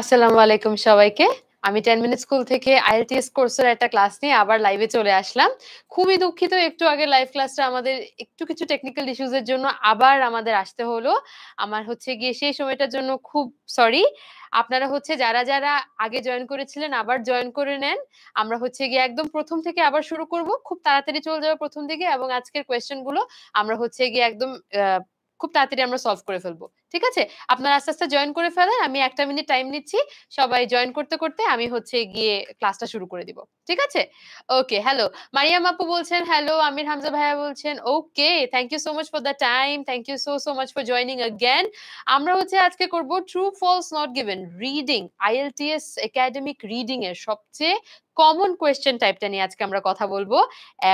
আসসালামু আলাইকুম সবাইকে আমি টেন মিনিট স্কুল থেকে আইএলটিএস কোর্সের একটা ক্লাস নিয়ে আবার লাইভে চলে আসলাম খুবই দুঃখিত একটু আগে লাইভ ক্লাসটা আমাদের একটু কিছু টেকনিক্যাল ইস্যুজের জন্য আবার আমাদের আসতে হলো আমার হচ্ছে গিয়ে সেই সময়টার জন্য খুব সরি আপনারা হচ্ছে যারা যারা আগে জয়েন করেছিলেন আবার জয়েন করে নেন আমরা হচ্ছে গিয়ে একদম প্রথম থেকে আবার শুরু করব খুব তাড়াতাড়ি চলে যাবে প্রথম দিকে এবং আজকের কোয়েশ্চেন গুলো আমরা হচ্ছে গিয়ে একদম খুব তাড়াতাড়ি আমরা সলভ করে ফেলবো ঠিক আছে আপনারা আস্তে আস্তে জয়েন করে ফেলেন আমি একটা মিনিট টাইম নিচ্ছি সবাই জয়েন করতে করতে আমি হচ্ছে গিয়ে ক্লাসটা শুরু করে দিব ঠিক আছে ওকে হ্যালো মারিয়াম আপু বলছেন হ্যালো আমির হামজা ভাইয়া বলছেন okay thank you so much for the time thank you so so much for joining again আমরা হচ্ছে আজকে করব true false not given reading IELTS academic reading এর সবচেয়ে কমন কোয়েশ্চেন টাইপটা নিয়ে আজকে আমরা কথা বলবো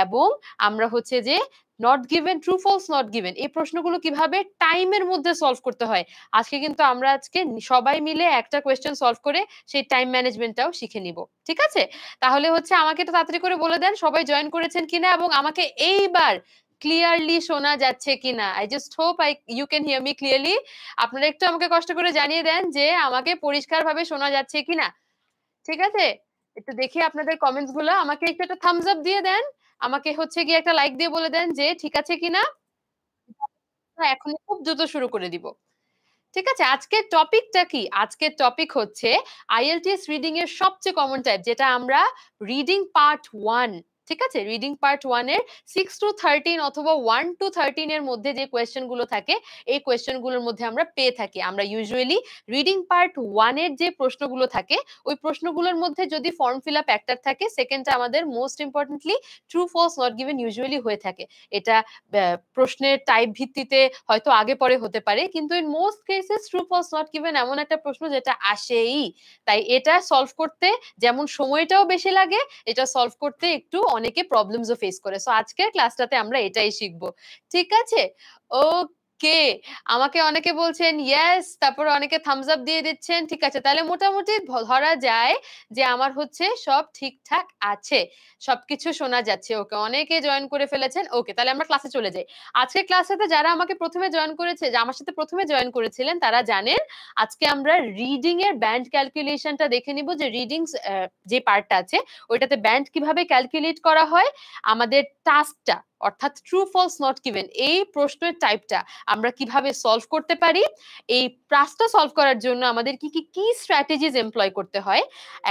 এবং আমরা হচ্ছে যে not given true false not given এই প্রশ্নগুলো কিভাবে টাইমের মধ্যে সলভ করতে হয় আজকে কিন্তু আমরা আজকে সবাই মিলে একটা কোয়েশ্চেন সলভ করে সেই টাইম ম্যানেজমেন্টটাও শিখে নিব ঠিক আছে তাহলে হচ্ছে আমাকে তো তাড়াতাড়ি করে বলে দেন সবাই জয়েন করেছেন কিনা এবং আমাকে এইবার ক্লিয়ারলি শোনা যাচ্ছে কিনা I just hope I you can hear me clearly আপনারা একটু আমাকে কষ্ট করে জানিয়ে দেন যে আমাকে পরিষ্কারভাবে শোনা যাচ্ছে কিনা ঠিক আছে একটু দেখি আপনাদের কমেন্টস গুলো আমাকে একটু একটা থামস আপ দিয়ে দেন আমাকে হচ্ছে গিয়ে একটা লাইক দিয়ে বলে দেন যে ঠিক আছে কিনা হ্যাঁ, এখন খুব দ্রুত শুরু করে দিব ঠিক আছে আজকের টপিকটা কি আজকের টপিক হচ্ছে আইএলটিএস রিডিং এর সবচেয়ে কমন টাইপ যেটা আমরা রিডিং পার্ট ওয়ান ঠিক আছে রিডিং পার্ট ওয়ান এর সিক্স টু থার্টিন অথবা ওয়ান টু থার্টিন এর মধ্যে যে কোয়েশ্চেন গুলো থাকে এই কোয়েশ্চেন গুলোর মধ্যে আমরা পেয়ে থাকি আমরা ইউজুয়ালি রিডিং পার্ট ওয়ান এর যে প্রশ্নগুলো থাকে ওই প্রশ্নগুলোর মধ্যে যদি ফর্ম ফিল আপ একটা থাকে সেকেন্ডটা আমাদের most importantly true false not given usually হয়ে থাকে এটা প্রশ্নের টাইপ ভিত্তিতে হয়তো আগে পরে হতে পারে কিন্তু in most cases true false not given এমন একটা প্রশ্ন যেটা আসেই তাই এটা সলভ করতে যেমন সময়টাও বেশি লাগে এটা সলভ করতে একটু অনেকে প্রবলেমসও ফেস করে সো আজকের ক্লাসটাতে আমরা এটাই শিখবো ঠিক আছে ওকে কে আমাকে অনেকে বলছেন ইয়েস তারপর অনেকে থামস আপ দিয়ে দিচ্ছেন ঠিক আছে তাহলে মোটামুটি ধরা যায় যে আমার হচ্ছে সব ঠিকঠাক আছে সবকিছু শোনা যাচ্ছে ওকে অনেকে জয়েন করে ফেলেছেন ওকে তাহলে আমরা ক্লাসে চলে যাই আজকে ক্লাসেতে যারা আমাকে প্রথমে জয়েন করেছে আমার সাথে প্রথমে জয়েন করেছিলেন তারা জানেন আজকে আমরা রিডিং এর ব্যান্ড ক্যালকুলেশনটা দেখে নিব যে রিডিং যে পার্টটা আছে ওইটাতে ব্যান্ড কিভাবে ক্যালকুলেট করা হয় আমাদের টাস্কটা অর্থাৎ ট্রু ফলস নট গিভেন এই প্রশ্নের টাইপটা আমরা কিভাবে সলভ করতে পারি এই প্রাসটা সলভ করার জন্য আমাদের কি কি কি স্ট্র্যাটেজিজ এমপ্লয় করতে হয়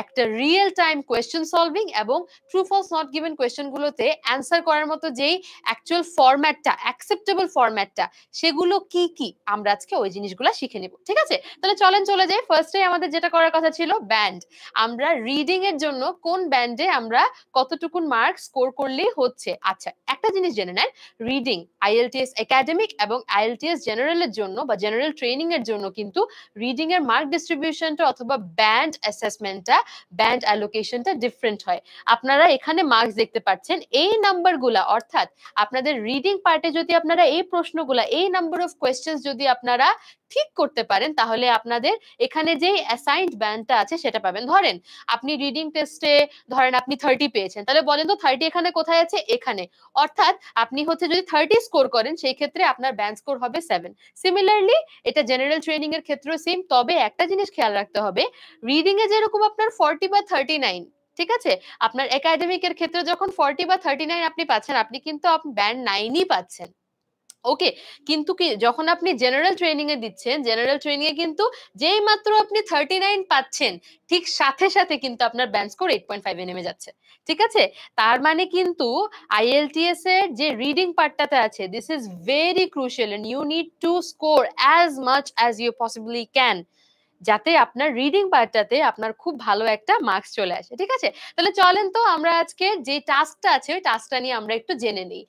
একটা রিয়েল টাইম কোয়েশ্চেন সলভিং এবং ট্রু ফলস নট গিভেন কোয়েশ্চেনগুলোতে অ্যান্সার করার মতো যেই অ্যাকচুয়াল ফরম্যাটটা অ্যাকসেপ্টেবল ফরম্যাটটা সেগুলো কি কি আমরা আজকে ওই জিনিসগুলো শিখে নেব ঠিক আছে তাহলে চলেন চলে যাই ফার্স্টে আমাদের যেটা করার কথা ছিল ব্যান্ড আমরা রিডিং এর জন্য কোন ব্যান্ডে আমরা কতটুকুন মার্ক স্কোর করলেই হচ্ছে আচ্ছা একটা জিনিস জেনে নেন রিডিং আইএলটিএস একাডেমিক এবং আইএলটিএস জেনারেলের জন্য বা জেনারেল ট্রেনিং এর জন্য কিন্তু রিডিং এর মার্ক ডিস্ট্রিবিউশনটা অথবা ব্যান্ড অ্যাসেসমেন্টটা ব্যান্ড অ্যালোকেশনটা ডিফারেন্ট হয় আপনারা এখানে মার্কস দেখতে পাচ্ছেন এই নাম্বারগুলা অর্থাৎ আপনাদের রিডিং পার্টে যদি আপনারা এই প্রশ্নগুলা এই নাম্বার অফ কোয়েশ্চেন যদি আপনারা ঠিক করতে পারেন তাহলে আপনাদের এখানে যে অ্যাসাইন্ড ব্যান্ডটা আছে সেটা পাবেন ধরেন আপনি রিডিং টেস্টে ধরেন আপনি থার্টি পেয়েছেন তাহলে বলেন তো থার্টি এখানে কোথায় আছে এখানে অর্থাৎ অর্থাৎ আপনি হচ্ছে যদি থার্টি স্কোর করেন সেই ক্ষেত্রে আপনার ব্যান্ড স্কোর হবে সেভেন সিমিলারলি এটা জেনারেল ট্রেনিং এর ক্ষেত্রেও সেম তবে একটা জিনিস খেয়াল রাখতে হবে রিডিং এ যেরকম আপনার ফর্টি বা থার্টি নাইন ঠিক আছে আপনার একাডেমিক এর ক্ষেত্রে যখন ফর্টি বা থার্টি নাইন আপনি পাচ্ছেন আপনি কিন্তু ব্যান্ড নাইনই পাচ্ছেন ওকে কিন্তু কি যখন আপনি জেনারেল ট্রেনিং এ দিচ্ছেন জেনারেল ট্রেনিং এ কিন্তু যেই মাত্র আপনি থার্টি নাইন পাচ্ছেন ঠিক সাথে সাথে কিন্তু আপনার ব্যান্ড স্কোর 8.5 পয়েন্ট নেমে যাচ্ছে ঠিক আছে তার মানে কিন্তু আইএলটিএস এর যে রিডিং পার্টটাতে আছে this is very crucial and you need to score as much as you possibly can যাতে আপনার রিডিং পার্টটাতে আপনার খুব ভালো একটা মার্কস চলে আসে ঠিক আছে তাহলে চলেন তো আমরা আজকে যে টাস্কটা আছে ওই টাস্কটা নিয়ে আমরা একটু জেনে নিই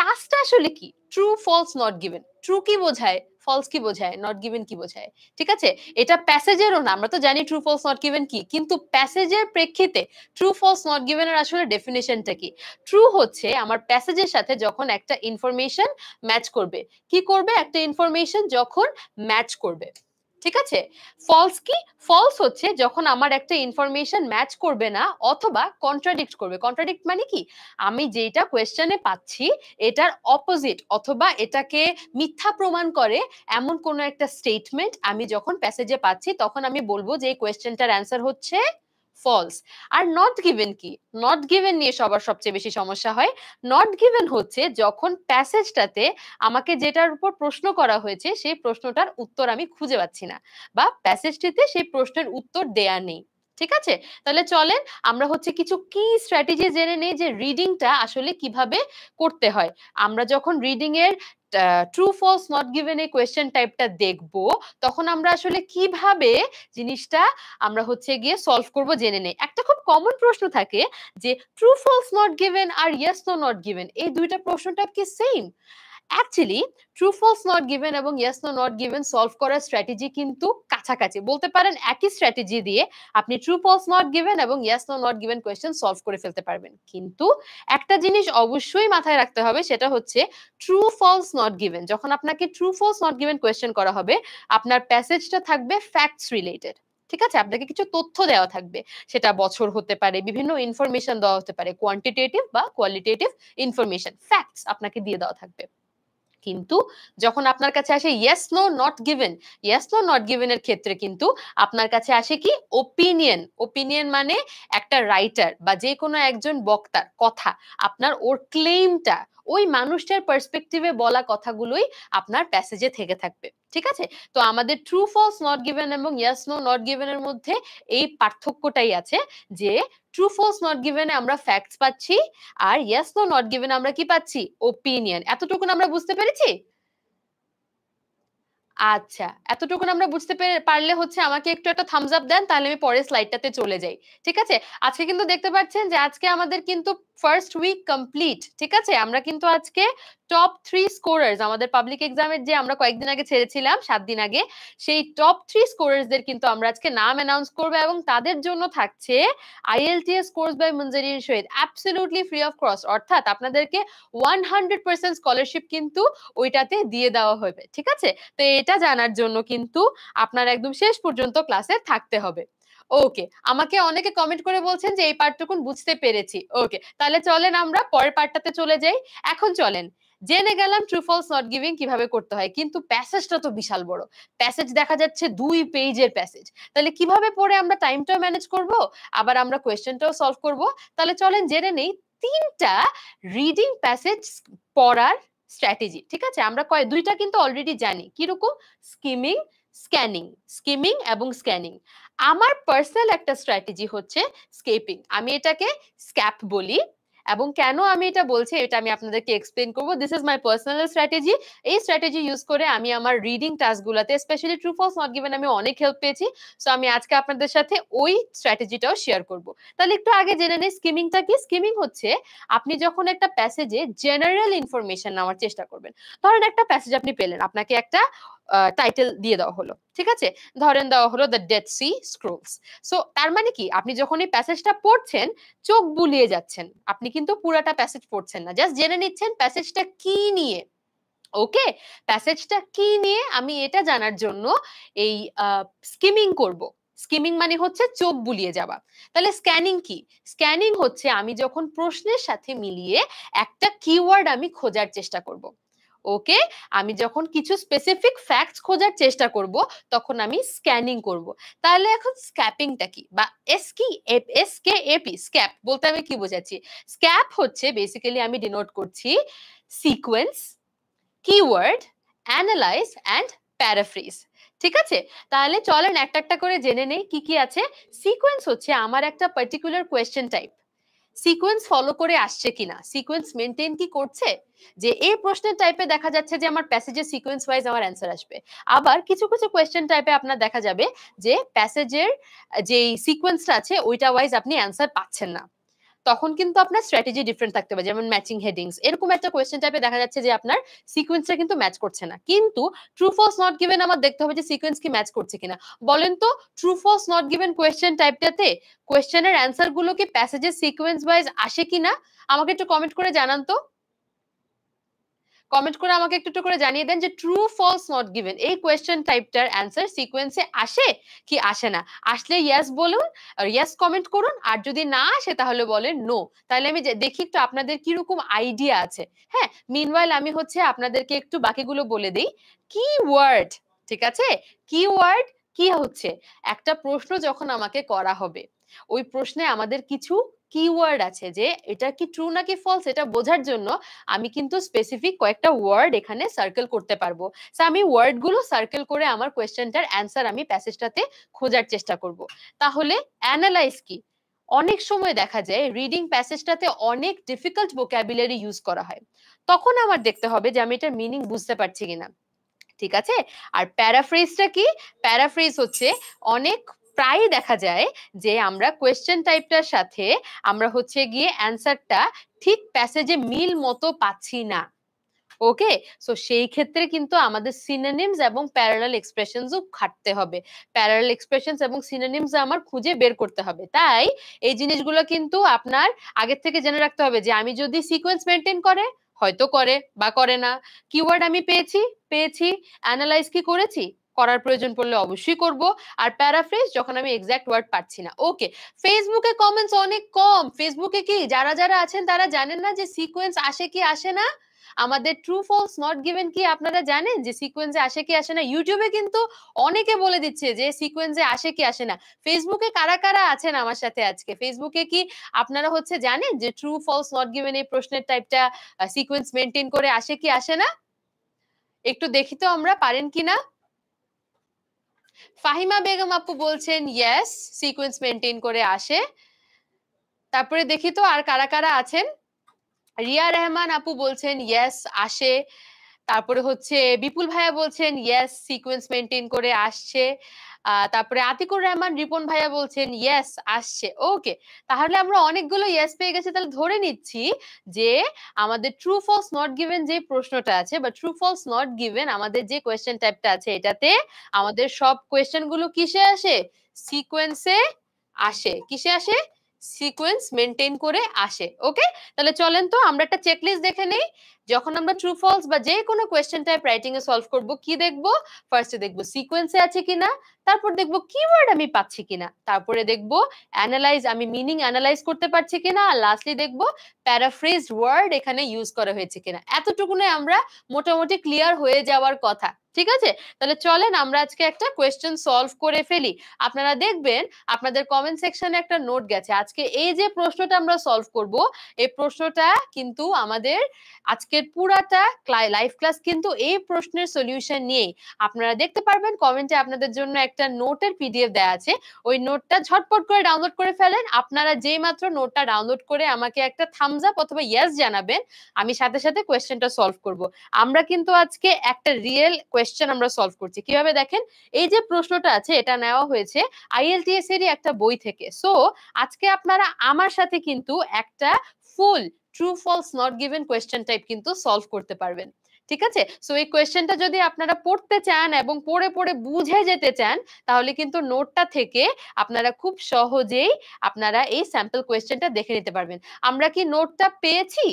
টাস্কটা আসলে কি true false not given true কি বোঝায় ফলস কি বোঝায় নট গিভেন কি বোঝায় ঠিক আছে এটা প্যাসেজেরও না আমরা তো জানি ট্রু ফলস নট গিভেন কি কিন্তু প্যাসেজের প্রেক্ষিতে ট্রু ফলস নট গিভেন এর আসলে ডেফিনেশনটা কি ট্রু হচ্ছে আমার প্যাসেজের সাথে যখন একটা ইনফরমেশন ম্যাচ করবে কি করবে একটা ইনফরমেশন যখন ম্যাচ করবে ঠিক আছে ফলস কি ফলস হচ্ছে যখন আমার একটা ইনফরমেশন ম্যাচ করবে না অথবা কন্ট্রাডিক্ট করবে কন্ট্রাডিক্ট মানে কি আমি যেটা কোয়েশ্চেনে পাচ্ছি এটার অপোজিট অথবা এটাকে মিথ্যা প্রমাণ করে এমন কোনো একটা স্টেটমেন্ট আমি যখন প্যাসেজে পাচ্ছি তখন আমি বলবো যে এই কোয়েশ্চেনটার অ্যান্সার হচ্ছে ফলস আর নট গিভেন কি নট গিভেন নিয়ে সবার সবচেয়ে বেশি সমস্যা হয় নট গিভেন হচ্ছে যখন প্যাসেজটাতে আমাকে যেটার উপর প্রশ্ন করা হয়েছে সেই প্রশ্নটার উত্তর আমি খুঁজে পাচ্ছি না বা প্যাসেজটিতে সেই প্রশ্নের উত্তর দেয়া নেই ঠিক আছে তাহলে চলেন আমরা হচ্ছে কিছু কি স্ট্র্যাটেজি জেনে নেই যে রিডিংটা আসলে কিভাবে করতে হয় আমরা যখন রিডিং এর ট্রু ফলস নট গিভেন এ কোয়েশ্চেন টাইপটা দেখব তখন আমরা আসলে কিভাবে জিনিসটা আমরা হচ্ছে গিয়ে সলভ করব জেনে নেই একটা খুব কমন প্রশ্ন থাকে যে ট্রু ফলস নট গিভেন আর ইয়েস নো নট গিভেন এই দুইটা প্রশ্নটা কি same actually true false not given এবং yes no not given solve করার স্ট্র্যাটেজি কিন্তু কাছাকাছি বলতে পারেন একই স্ট্র্যাটেজি দিয়ে আপনি ট্রু ফলস নট গিভেন এবং yes no not given question solve করে ফেলতে পারবেন কিন্তু একটা জিনিস অবশ্যই মাথায় রাখতে হবে সেটা হচ্ছে ট্রু ফলস নট গিভেন যখন আপনাকে true false not given question করা হবে আপনার প্যাসেজটা থাকবে ফ্যাক্টস রিলেটেড ঠিক আছে আপনাকে কিছু তথ্য দেওয়া থাকবে সেটা বছর হতে পারে বিভিন্ন ইনফরমেশন দেওয়া হতে পারে কোয়ান্টিটেটিভ বা কোয়ালিটেটিভ ইনফরমেশন ফ্যাক্টস আপনাকে দিয়ে দেওয়া থাকবে কিন্তু যখন আপনার কাছে আসে yes no not given yes no not given এর ক্ষেত্রে কিন্তু আপনার কাছে আসে কি ওপিনিয়ন ওপিনিয়ন মানে একটা রাইটার বা যে কোনো একজন বক্তার কথা আপনার ওর ক্লেইমটা ওই মানুষটার পার্সপেক্টিভে বলা কথাগুলোই আপনার প্যাসেজে থেকে থাকবে ঠিক আছে তো আমাদের ট্রু ফলস নট গিভেন এবং ইয়াস নো নট গিভেনের মধ্যে এই পার্থক্যটাই আছে যে ট্রু ফলস নট গিভেন আমরা ফ্যাক্টস পাচ্ছি আর ইয়াস নো নট গিভেন আমরা কি পাচ্ছি ওপিনিয়ন এতটুকু আমরা বুঝতে পেরেছি আচ্ছা এতটুকু আমরা বুঝতে পারলে হচ্ছে আমাকে একটু একটা থামস আপ দেন তাহলে আমি পরের স্লাইডটাতে চলে যাই ঠিক আছে আজকে কিন্তু দেখতে পাচ্ছেন যে আজকে আমাদের কিন্তু ফার্স্ট উইক কমপ্লিট ঠিক আছে আমরা কিন্তু আজকে টপ থ্রি স্কোরার্স আমাদের পাবলিক এক্সামের যে আমরা কয়েকদিন আগে ছেড়েছিলাম সাত দিন আগে সেই টপ থ্রি স্কোরার্সদের কিন্তু আমরা আজকে নাম অ্যানাউন্স করবো এবং তাদের জন্য থাকছে আইএলটিএস কোর্স বাই মঞ্জারির Shahid absolutely free of cost অর্থাৎ আপনাদেরকে ওয়ান হান্ড্রেড পার্সেন্ট স্কলারশিপ কিন্তু ওইটাতে দিয়ে দেওয়া হবে ঠিক আছে তো এটা জানার জন্য কিন্তু আপনার একদম শেষ পর্যন্ত ক্লাসে থাকতে হবে ওকে আমাকে অনেকে কমেন্ট করে বলছেন যে এই পার্টটুকুন বুঝতে পেরেছি ওকে তাহলে চলেন আমরা পরের পার্টটাতে চলে যাই এখন চলেন জেনে গেলাম ট্রু ফলস নট গিভিং কিভাবে করতে হয় কিন্তু প্যাসেজটা তো বিশাল বড় প্যাসেজ দেখা যাচ্ছে দুই পেজের প্যাসেজ তাহলে কিভাবে পড়ে আমরা টাইমটাও ম্যানেজ করব আবার আমরা কোয়েশ্চেনটাও সলভ করব তাহলে চলেন জেনে নেই তিনটা রিডিং প্যাসেজ পড়ার স্ট্র্যাটেজি ঠিক আছে আমরা কয় দুইটা কিন্তু অলরেডি জানি কিরকম স্কিমিং স্ক্যানিং স্কিমিং এবং স্ক্যানিং আমার পার্সোনাল একটা স্ট্র্যাটেজি হচ্ছে স্কেপিং আমি এটাকে স্ক্যাপ বলি এবং কেন আমি এটা বলছি এটা আমি আপনাদেরকে এক্সপ্লেন করবো this is my personal strategy এই স্ট্র্যাটেজি ইউজ করে আমি আমার রিডিং টাস্কগুলোতে specially true false not given আমি অনেক হেল্প পেয়েছি সো আমি আজকে আপনাদের সাথে ওই স্ট্র্যাটেজিটাও শেয়ার করব তাহলে একটু আগে জেনে নেই স্কিমিংটা কি স্কিমিং হচ্ছে আপনি যখন একটা প্যাসেজে জেনারেল ইনফরমেশন নেওয়ার চেষ্টা করবেন ধরেন একটা প্যাসেজ আপনি পেলেন আপনাকে একটা টাইটেল দিয়ে দেওয়া হলো ঠিক আছে ধরেন দেওয়া হলো the Dead Sea Scrolls so তার মানে কি আপনি যখন এই প্যাসেজটা পড়ছেন চোখ বুলিয়ে যাচ্ছেন আপনি কিন্তু পুরাটা প্যাসেজ পড়ছেন না জাস্ট জেনে নিচ্ছেন প্যাসেজটা কি নিয়ে ওকে প্যাসেজটা কি নিয়ে আমি এটা জানার জন্য এই স্কিমিং করব স্কিমিং মানে হচ্ছে চোখ বুলিয়ে যাওয়া তাহলে স্ক্যানিং কি স্ক্যানিং হচ্ছে আমি যখন প্রশ্নের সাথে মিলিয়ে একটা কিওয়ার্ড আমি খোঁজার চেষ্টা করব ওকে আমি যখন কিছু স্পেসিফিক ফ্যাক্টস খোঁজার চেষ্টা করব তখন আমি স্ক্যানিং করব তাহলে এখন স্ক্যাপিংটা কি বা এস কি এস কে এপি স্ক্যাপ বলতে আমি কি বোঝাচ্ছি স্ক্যাপ হচ্ছে বেসিক্যালি আমি ডিনোট করছি sequence keyword analyze and paraphrase ঠিক আছে তাহলে চলেন একটা একটা করে জেনে নেই কি কি আছে সিকোয়েন্স হচ্ছে আমার একটা particular question type sequence follow করে আসছে কিনা সিকোয়েন্স মেনটেন কি করছে যে এই প্রশ্নের টাইপে দেখা যাচ্ছে যে আমার প্যাসেজের সিকোয়েন্স ওয়াইজ আমার অ্যান্সার আসবে আবার কিছু কিছু কোয়েশ্চেন টাইপে আপনার দেখা যাবে যে প্যাসেজের যেই সিকোয়েন্সটা আছে ওইটা ওয়াইজ আপনি অ্যান্সার পাচ্ছেন না তখন কিন্তু আপনার স্ট্র্যাটেজি ডিফারেন্ট থাকতে পারে যেমন ম্যাচিং হেডিংস এরকম একটা কোয়েশ্চেন টাইপে দেখা যাচ্ছে যে আপনার সিকোয়েন্সটা কিন্তু ম্যাচ করছে না কিন্তু ট্রু ফলস নট গিভেন আমার দেখতে হবে যে সিকোয়েন্স কি ম্যাচ করছে কিনা বলেন তো true false not given question টাইপটাতে কোয়েশ্চেনের অ্যান্সার গুলো কি প্যাসেজের সিকোয়েন্স ওয়াইজ আসে কিনা আমাকে একটু কমেন্ট করে জানান তো কমেন্ট করে আমাকে একটু একটু করে জানিয়ে দেন যে ট্রু ফলস নট গিভেন এই কোয়েশ্চেন টাইপটার অ্যান্সার সিকোয়েন্সে আসে কি আসে না আসলে ইয়েস বলুন ইয়েস কমেন্ট করুন আর যদি না আসে তাহলে বলেন নো তাহলে আমি দেখি একটু আপনাদের কিরকম আইডিয়া আছে হ্যাঁ মিনওয়াইল আমি হচ্ছে আপনাদেরকে একটু বাকিগুলো বলে দিই কি ওয়ার্ড ঠিক আছে কি ওয়ার্ড কি হচ্ছে একটা প্রশ্ন যখন আমাকে করা হবে ওই প্রশ্নে আমাদের কিছু কিওয়ার্ড আছে যে এটা কি ট্রু নাকি ফলস এটা বোঝার জন্য আমি কিন্তু স্পেসিফিক কয়েকটা ওয়ার্ড এখানে সার্কেল করতে পারবো আমি ওয়ার্ড গুলো সার্কেল করে আমার কোয়েশ্চেনটার অ্যান্সার আমি প্যাসেজটাতে খোঁজার চেষ্টা করব তাহলে অ্যানালাইজ কি অনেক সময় দেখা যায় রিডিং প্যাসেজটাতে অনেক ডিফিকাল্ট ভোকাবুলারি ইউজ করা হয় তখন আমার দেখতে হবে যে আমি এটার মিনিং বুঝতে পারছি কিনা ঠিক আছে আর প্যারাফ্রেজটা কি প্যারাফ্রেজ হচ্ছে অনেক প্রায়ই দেখা যায় যে আমরা কোয়েশ্চেন টাইপটার সাথে আমরা হচ্ছে গিয়ে অ্যান্সারটা ঠিক প্যাসেজে মিল মতো পাচ্ছি না ওকে সো সেই ক্ষেত্রে কিন্তু আমাদের সিনানিমস এবং প্যারালাল এক্সপ্রেশনসও খাটতে হবে প্যারালাল এক্সপ্রেশনস এবং সিনানিমস আমার খুঁজে বের করতে হবে তাই এই জিনিসগুলো কিন্তু আপনার আগের থেকে জেনে রাখতে হবে যে আমি যদি সিকোয়েন্স মেনটেন করে হয়তো করে বা করে না কিওয়ার্ড আমি পেয়েছি পেয়েছি অ্যানালাইজ কি করেছি করার প্রয়োজন পড়লে অবশ্যই করব আর প্যারাফ্রেজ যখন আমি এক্সাক্ট ওয়ার্ড পাচ্ছি না ওকে ফেসবুকে কমেন্টস অনেক কম ফেসবুকে কি যারা যারা আছেন তারা জানেন না যে সিকোয়েন্স আসে কি আসে না আমাদের ট্রু ফলস নট গিভেন কি আপনারা জানেন যে সিকোয়েন্সে আসে কি আসে না ইউটিউবে কিন্তু অনেকে বলে দিচ্ছে যে সিকোয়েন্সে আসে কি আসে না ফেসবুকে কারা কারা আছেন আমার সাথে আজকে ফেসবুকে কি আপনারা হচ্ছে জানেন যে ট্রু ফলস নট গিভেন এই প্রশ্নের টাইপটা সিকোয়েন্স মেনটেন করে আসে কি আসে না একটু দেখি তো আমরা পারেন কিনা ফাহিমা বেগম আপু বলছেন ইয়েস সিকোয়েন্স মেনটেন করে আসে তারপরে দেখি তো আর কারা কারা আছেন রিয়া রহমান আপু বলছেন ইয়েস আসে তারপরে হচ্ছে বিপুল ভাইয়া বলছেন ইয়েস সিকোয়েন্স মেনটেন করে আসছে তারপরে আতিকুর রহমান রিপন ভাইয়া বলছেন ইয়েস আসছে ওকে তাহলে আমরা অনেকগুলো ইয়েস পেয়ে গেছি তাহলে ধরে নিচ্ছি যে আমাদের ট্রু ফলস নট গিভেন যে প্রশ্নটা আছে বা ট্রু ফলস নট গিভেন আমাদের যে কোয়েশ্চেন টাইপটা আছে এটাতে আমাদের সব কোয়েশ্চেন গুলো কিসে আসে সিকোয়েন্সে আসে কিসে আসে সিকোয়েন্স মেনটেন করে আসে ওকে তাহলে চলেন তো আমরা একটা চেকলিস্ট দেখে নেই যখন আমরা ট্রু ফলস বা যে কোনো কোয়েশ্চেন টাইপ রাইটিং এ সলভ করব কি দেখব ফার্স্টে দেখব সিকোয়েন্সে আছে কিনা তারপর দেখব কিওয়ার্ড আমি পাচ্ছি কিনা তারপরে দেখব অ্যানালাইজ আমি মিনিং অ্যানালাইজ করতে পারছি কিনা আর লাস্টলি দেখব প্যারাফ্রেজ ওয়ার্ড এখানে ইউজ করা হয়েছে কিনা এতটুকুনে আমরা মোটামুটি ক্লিয়ার হয়ে যাওয়ার কথা ঠিক আছে তাহলে চলেন আমরা আজকে একটা কোয়েশ্চেন সলভ করে ফেলি আপনারা দেখবেন আপনাদের কমেন্ট সেকশনে একটা নোট গেছে আজকে এই যে প্রশ্নটা আমরা সলভ করব এই প্রশ্নটা কিন্তু আমাদের আজকে আজকের পুরাটা লাইভ ক্লাস কিন্তু এই প্রশ্নের সলিউশন নিয়েই আপনারা দেখতে পারবেন কমেন্টে আপনাদের জন্য একটা নোটের পিডিএফ দেওয়া আছে ওই নোটটা ঝটপট করে ডাউনলোড করে ফেলেন আপনারা যেই মাত্র নোটটা ডাউনলোড করে আমাকে একটা থামস আপ অথবা ইয়েস জানাবেন আমি সাথে সাথে কোয়েশ্চেনটা সলভ করব আমরা কিন্তু আজকে একটা রিয়েল কোয়েশ্চেন আমরা সলভ করছি কিভাবে দেখেন এই যে প্রশ্নটা আছে এটা নেওয়া হয়েছে আইএলটিএস এরই একটা বই থেকে সো আজকে আপনারা আমার সাথে কিন্তু একটা full true false not given question type কিন্তু সলভ করতে পারবেন ঠিক আছে সো এই কোয়েশ্চেনটা যদি আপনারা পড়তে চান এবং পড়ে পড়ে বুঝে যেতে চান তাহলে কিন্তু নোটটা থেকে আপনারা খুব সহজেই আপনারা এই স্যাম্পল কোয়েশ্চেনটা দেখে নিতে পারবেন আমরা কি নোটটা পেয়েছি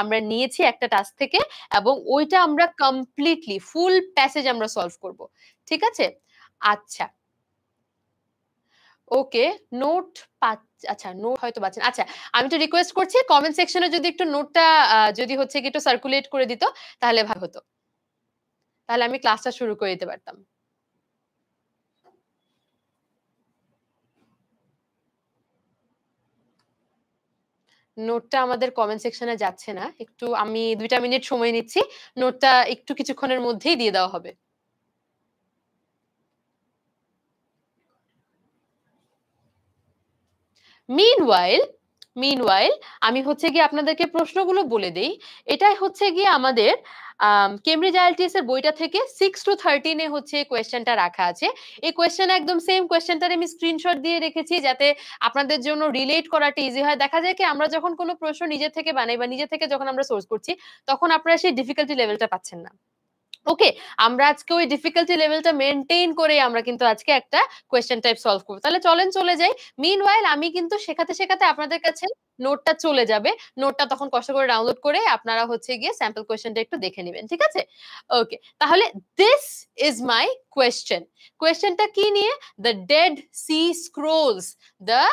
আমরা নিয়েছি একটা টাস্ক থেকে এবং ওইটা আমরা কমপ্লিটলি ফুল প্যাসেজ আমরা সলভ করব ঠিক আছে আচ্ছা ওকে নোট পাচ্ছি আচ্ছা নোট হয়তো পাচ্ছেন আচ্ছা আমি তো রিকোয়েস্ট করছি কমেন্ট সেকশনে যদি একটু নোটটা যদি হচ্ছে কি একটু সার্কুলেট করে দিত তাহলে ভালো হতো তাহলে আমি ক্লাসটা শুরু করে দিতে পারতাম নোটটা আমাদের কমেন্ট সেকশনে যাচ্ছে না একটু আমি দুইটা মিনিট সময় নিচ্ছি নোটটা একটু কিছুক্ষণের মধ্যেই দিয়ে দেওয়া হবে মিনওয়াইল মিনওয়াইল আমি হচ্ছে গিয়ে আপনাদেরকে প্রশ্নগুলো বলে দেই এটাই হচ্ছে গিয়ে আমাদের কেমব্রিজ আইএলটিএস এর বইটা থেকে সিক্স টু থার্টিনে হচ্ছে কোয়েশ্চেনটা রাখা আছে এই কোয়েশ্চেন একদম সেম কোয়েশ্চেনটার আমি স্ক্রিনশট দিয়ে রেখেছি যাতে আপনাদের জন্য রিলেট করাটা ইজি হয় দেখা যায় কি আমরা যখন কোনো প্রশ্ন নিজে থেকে বানাই বা নিজে থেকে যখন আমরা সোর্স করছি তখন আপনারা সেই ডিফিকাল্টি লেভেলটা পাচ্ছেন না ওকে আমরা আজকে ওই ডিফিকাল্টি লেভেলটা মেনটেন করে আমরা কিন্তু আজকে একটা কোয়েশ্চেন টাইপ সলভ করবো তাহলে চলেন চলে যাই মিন আমি কিন্তু শেখাতে শেখাতে আপনাদের কাছে নোটটা চলে যাবে নোটটা তখন কষ্ট করে ডাউনলোড করে আপনারা হচ্ছে গিয়ে স্যাম্পল কোয়েশ্চেনটা একটু দেখে নেবেন ঠিক আছে ওকে তাহলে দিস ইজ মাই কোয়েশ্চেন কোয়েশ্চেনটা কি নিয়ে the Dead Sea Scrolls the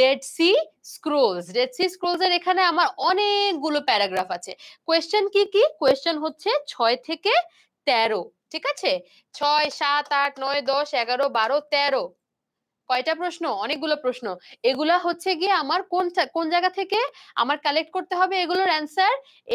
Dead Sea Scrolls Dead Sea Scrolls এর এখানে আমার অনেকগুলো প্যারাগ্রাফ আছে কোয়েশ্চেন কি কি কোয়েশ্চেন হচ্ছে ছয় থেকে তেরো ঠিক আছে ছয় সাত আট নয় দশ এগারো বারো তেরো কয়টা প্রশ্ন অনেকগুলো প্রশ্ন এগুলা হচ্ছে গিয়ে আমার কোন কোন জায়গা থেকে আমার কালেক্ট করতে হবে এগুলোর অ্যান্সার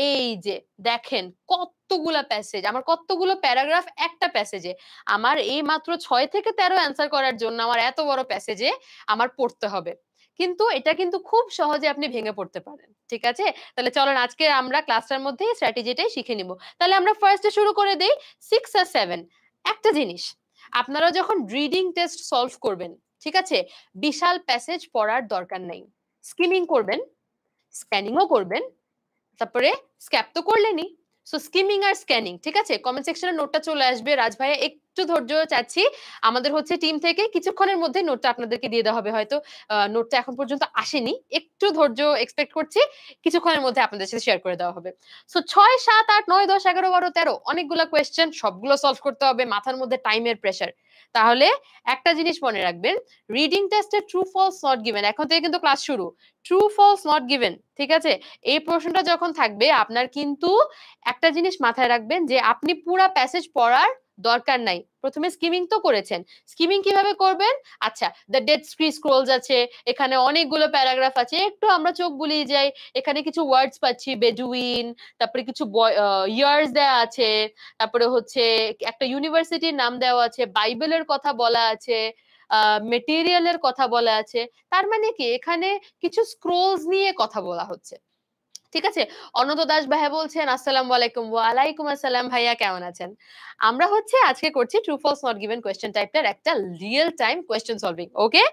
এই যে দেখেন কতগুলা প্যাসেজ আমার কতগুলো প্যারাগ্রাফ একটা প্যাসেজে আমার এই মাত্র ছয় থেকে তেরো অ্যান্সার করার জন্য আমার এত বড় প্যাসেজে আমার পড়তে হবে কিন্তু এটা কিন্তু খুব সহজে আপনি ভেঙে পড়তে পারেন ঠিক আছে তাহলে চলেন আজকে আমরা ক্লাসটার মধ্যে স্ট্র্যাটেজিটাই শিখে নিব তাহলে আমরা ফার্স্টে শুরু করে দিই সিক্স আর সেভেন একটা জিনিস আপনারা যখন রিডিং টেস্ট সলভ করবেন ঠিক আছে বিশাল প্যাসেজ পড়ার দরকার নেই স্কিমিং করবেন স্ক্যানিংও করবেন তারপরে স্ক্যাপ তো করলেনি সো স্কিমিং আর স্ক্যানিং ঠিক আছে কমেন্ট সেকশনে নোটটা চলে আসবে রাজ ভাইয়া একটু ধৈর্য চাচ্ছি আমাদের হচ্ছে টিম থেকে কিছুক্ষণের মধ্যে নোটটা আপনাদেরকে দিয়ে দেওয়া হবে হয়তো নোটটা এখন পর্যন্ত আসেনি একটু ধৈর্য এক্সপেক্ট করছি কিছুক্ষণের মধ্যে আপনাদের সাথে শেয়ার করে দেওয়া হবে সো ছয় সাত আট নয় দশ এগারো বারো তেরো অনেকগুলো কোয়েশ্চেন সবগুলো সলভ করতে হবে মাথার মধ্যে টাইমের প্রেশার তাহলে একটা জিনিস মনে রাখবেন রিডিং টেস্টে ট্রু ফলস নট গিভেন এখন থেকে কিন্তু ক্লাস শুরু ট্রু ফলস নট গিভেন ঠিক আছে এই প্রশ্নটা যখন থাকবে আপনার কিন্তু একটা জিনিস মাথায় রাখবেন যে আপনি পুরা প্যাসেজ পড়ার দরকার নাই প্রথমে স্কিমিং তো করেছেন স্কিমিং কিভাবে করবেন আচ্ছা দ্য ডেথ স্ক্রি স্ক্রোলস আছে এখানে অনেকগুলো প্যারাগ্রাফ আছে একটু আমরা চোখ বুলিয়ে যাই এখানে কিছু ওয়ার্ডস পাচ্ছি বেডুইন তারপরে কিছু ইয়ার্স দেওয়া আছে তারপরে হচ্ছে একটা ইউনিভার্সিটির নাম দেওয়া আছে বাইবেলের কথা বলা আছে মেটেরিয়ালের কথা বলা আছে তার মানে কি এখানে কিছু স্ক্রোলস নিয়ে কথা বলা হচ্ছে ঠিক আছে অনন্ত দাস ভাইয়া বলছেন আসসালাম আলাইকুম ওয়ালাইকুম আসসালাম ভাইয়া কেমন আছেন আমরা হচ্ছে আজকে করছি true false not given question টাইপের একটা real time question solving okay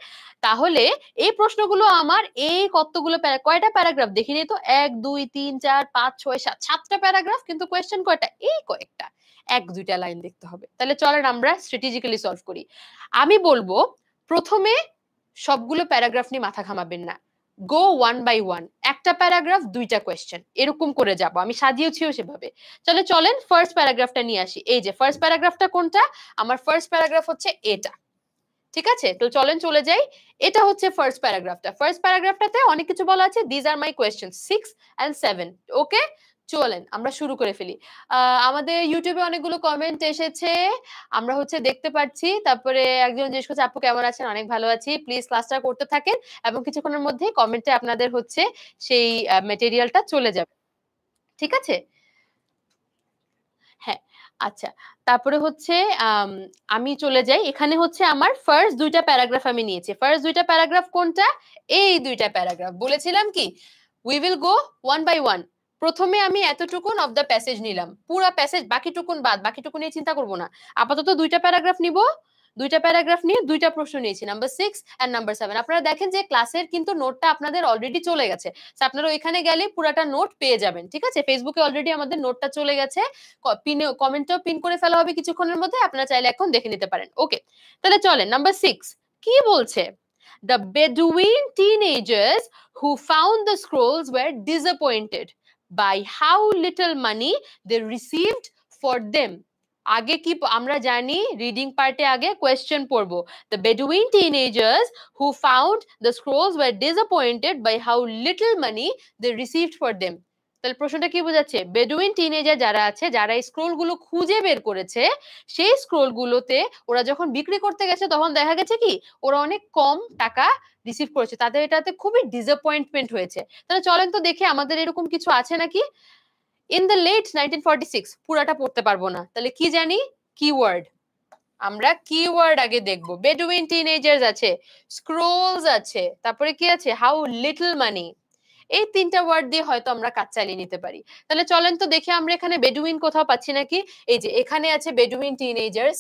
তাহলে এই প্রশ্নগুলো আমার এই কতগুলো কয়টা প্যারাগ্রাফ দেখিনি তো এক দুই তিন চার পাঁচ ছয় সাত সাতটা প্যারাগ্রাফ কিন্তু কোয়েশ্চেন কয়টা এই কয়েকটা এক দুইটা লাইন দেখতে হবে তাহলে চলেন আমরা স্ট্র্যাটেজিক্যালি সলভ করি আমি বলবো প্রথমে সবগুলো প্যারাগ্রাফ নিয়ে মাথা ঘামাবেন না গো ওয়ান বাই ওয়ান একটা প্যারাগ্রাফ দুইটা কোয়েশ্চেন এরকম করে যাব আমি সাজিয়েছিও সেভাবে চলে চলেন ফার্স্ট প্যারাগ্রাফটা নিয়ে আসি এই যে ফার্স্ট প্যারাগ্রাফটা কোনটা আমার ফার্স্ট প্যারাগ্রাফ হচ্ছে এটা ঠিক আছে তো চলেন চলে যাই এটা হচ্ছে ফার্স্ট প্যারাগ্রাফটা ফার্স্ট প্যারাগ্রাফটাতে অনেক কিছু বলা আছে these are my question six and seven okay চলেন আমরা শুরু করে ফেলি আমাদের ইউটিউবে অনেকগুলো কমেন্ট এসেছে আমরা হচ্ছে দেখতে পাচ্ছি তারপরে একজন জিজ্ঞেস করছে আপু কেমন আছেন অনেক ভালো আছি প্লিজ ক্লাসটা করতে থাকেন এবং কিছুক্ষণের মধ্যে কমেন্টে আপনাদের হচ্ছে সেই মেটেরিয়ালটা চলে যাবে ঠিক আছে হ্যাঁ আচ্ছা তারপরে হচ্ছে আমি চলে যাই এখানে হচ্ছে আমার ফার্স্ট দুইটা প্যারাগ্রাফ আমি নিয়েছি ফার্স্ট দুইটা প্যারাগ্রাফ কোনটা এই দুইটা প্যারাগ্রাফ বলেছিলাম কি we will go one by one প্রথমে আমি এতটুকুন অফ দ্য প্যাসেজ নিলাম পুরা প্যাসেজ বাকিটুকুন বাদ বাকিটুকু নিয়ে চিন্তা করবো না আপাতত দুইটা প্যারাগ্রাফ নিব দুইটা প্যারাগ্রাফ নিয়ে দুইটা প্রশ্ন নিয়েছি number six and number seven আপনারা দেখেন যে ক্লাসের কিন্তু নোটটা আপনাদের অলরেডি চলে গেছে আপনারা ওইখানে গেলে পুরাটা নোট পেয়ে যাবেন ঠিক আছে ফেসবুকে অলরেডি আমাদের নোটটা চলে গেছে পিনে কমেন্টও পিন করে ফেলা হবে কিছুক্ষণের মধ্যে আপনারা চাইলে এখন দেখে নিতে পারেন ওকে তাহলে চলেন নাম্বার সিক্স কি বলছে the Bedouin teenagers who found the scrolls were disappointed by how little money they received for them আগে কি আমরা জানি রিডিং পার্টে আগে কোয়েশ্চেন পড়বো the Bedouin teenagers who found the scrolls were disappointed by how little money they received for them তাহলে প্রশ্নটা কি বোঝাচ্ছে বেডুইন টিনেজার যারা আছে যারা এই স্ক্রোলগুলো খুঁজে বের করেছে সেই স্ক্রোলগুলোতে ওরা যখন বিক্রি করতে গেছে তখন দেখা গেছে কি ওরা অনেক কম টাকা রিসিভ করেছে তাদের এটাতে খুবই ডিসঅ্যাপয়েন্টমেন্ট হয়েছে তাহলে চলেন তো দেখে আমাদের এরকম কিছু আছে নাকি in the late nineteen forty six পুরাটা পড়তে পারবো না তাহলে কি জানি কিওয়ার্ড আমরা কিওয়ার্ড আগে দেখবো বেডুইন টিনেজার্স আছে স্ক্রোলস আছে তারপরে কি আছে হাউ লিটল মানি এই তিনটা ওয়ার্ড দিয়ে হয়তো আমরা কাজ চালিয়ে নিতে পারি তাহলে চলেন তো দেখি আমরা এখানে বেডুইন কোথাও পাচ্ছি নাকি এই যে এখানে আছে বেডুইন টিনেজার্স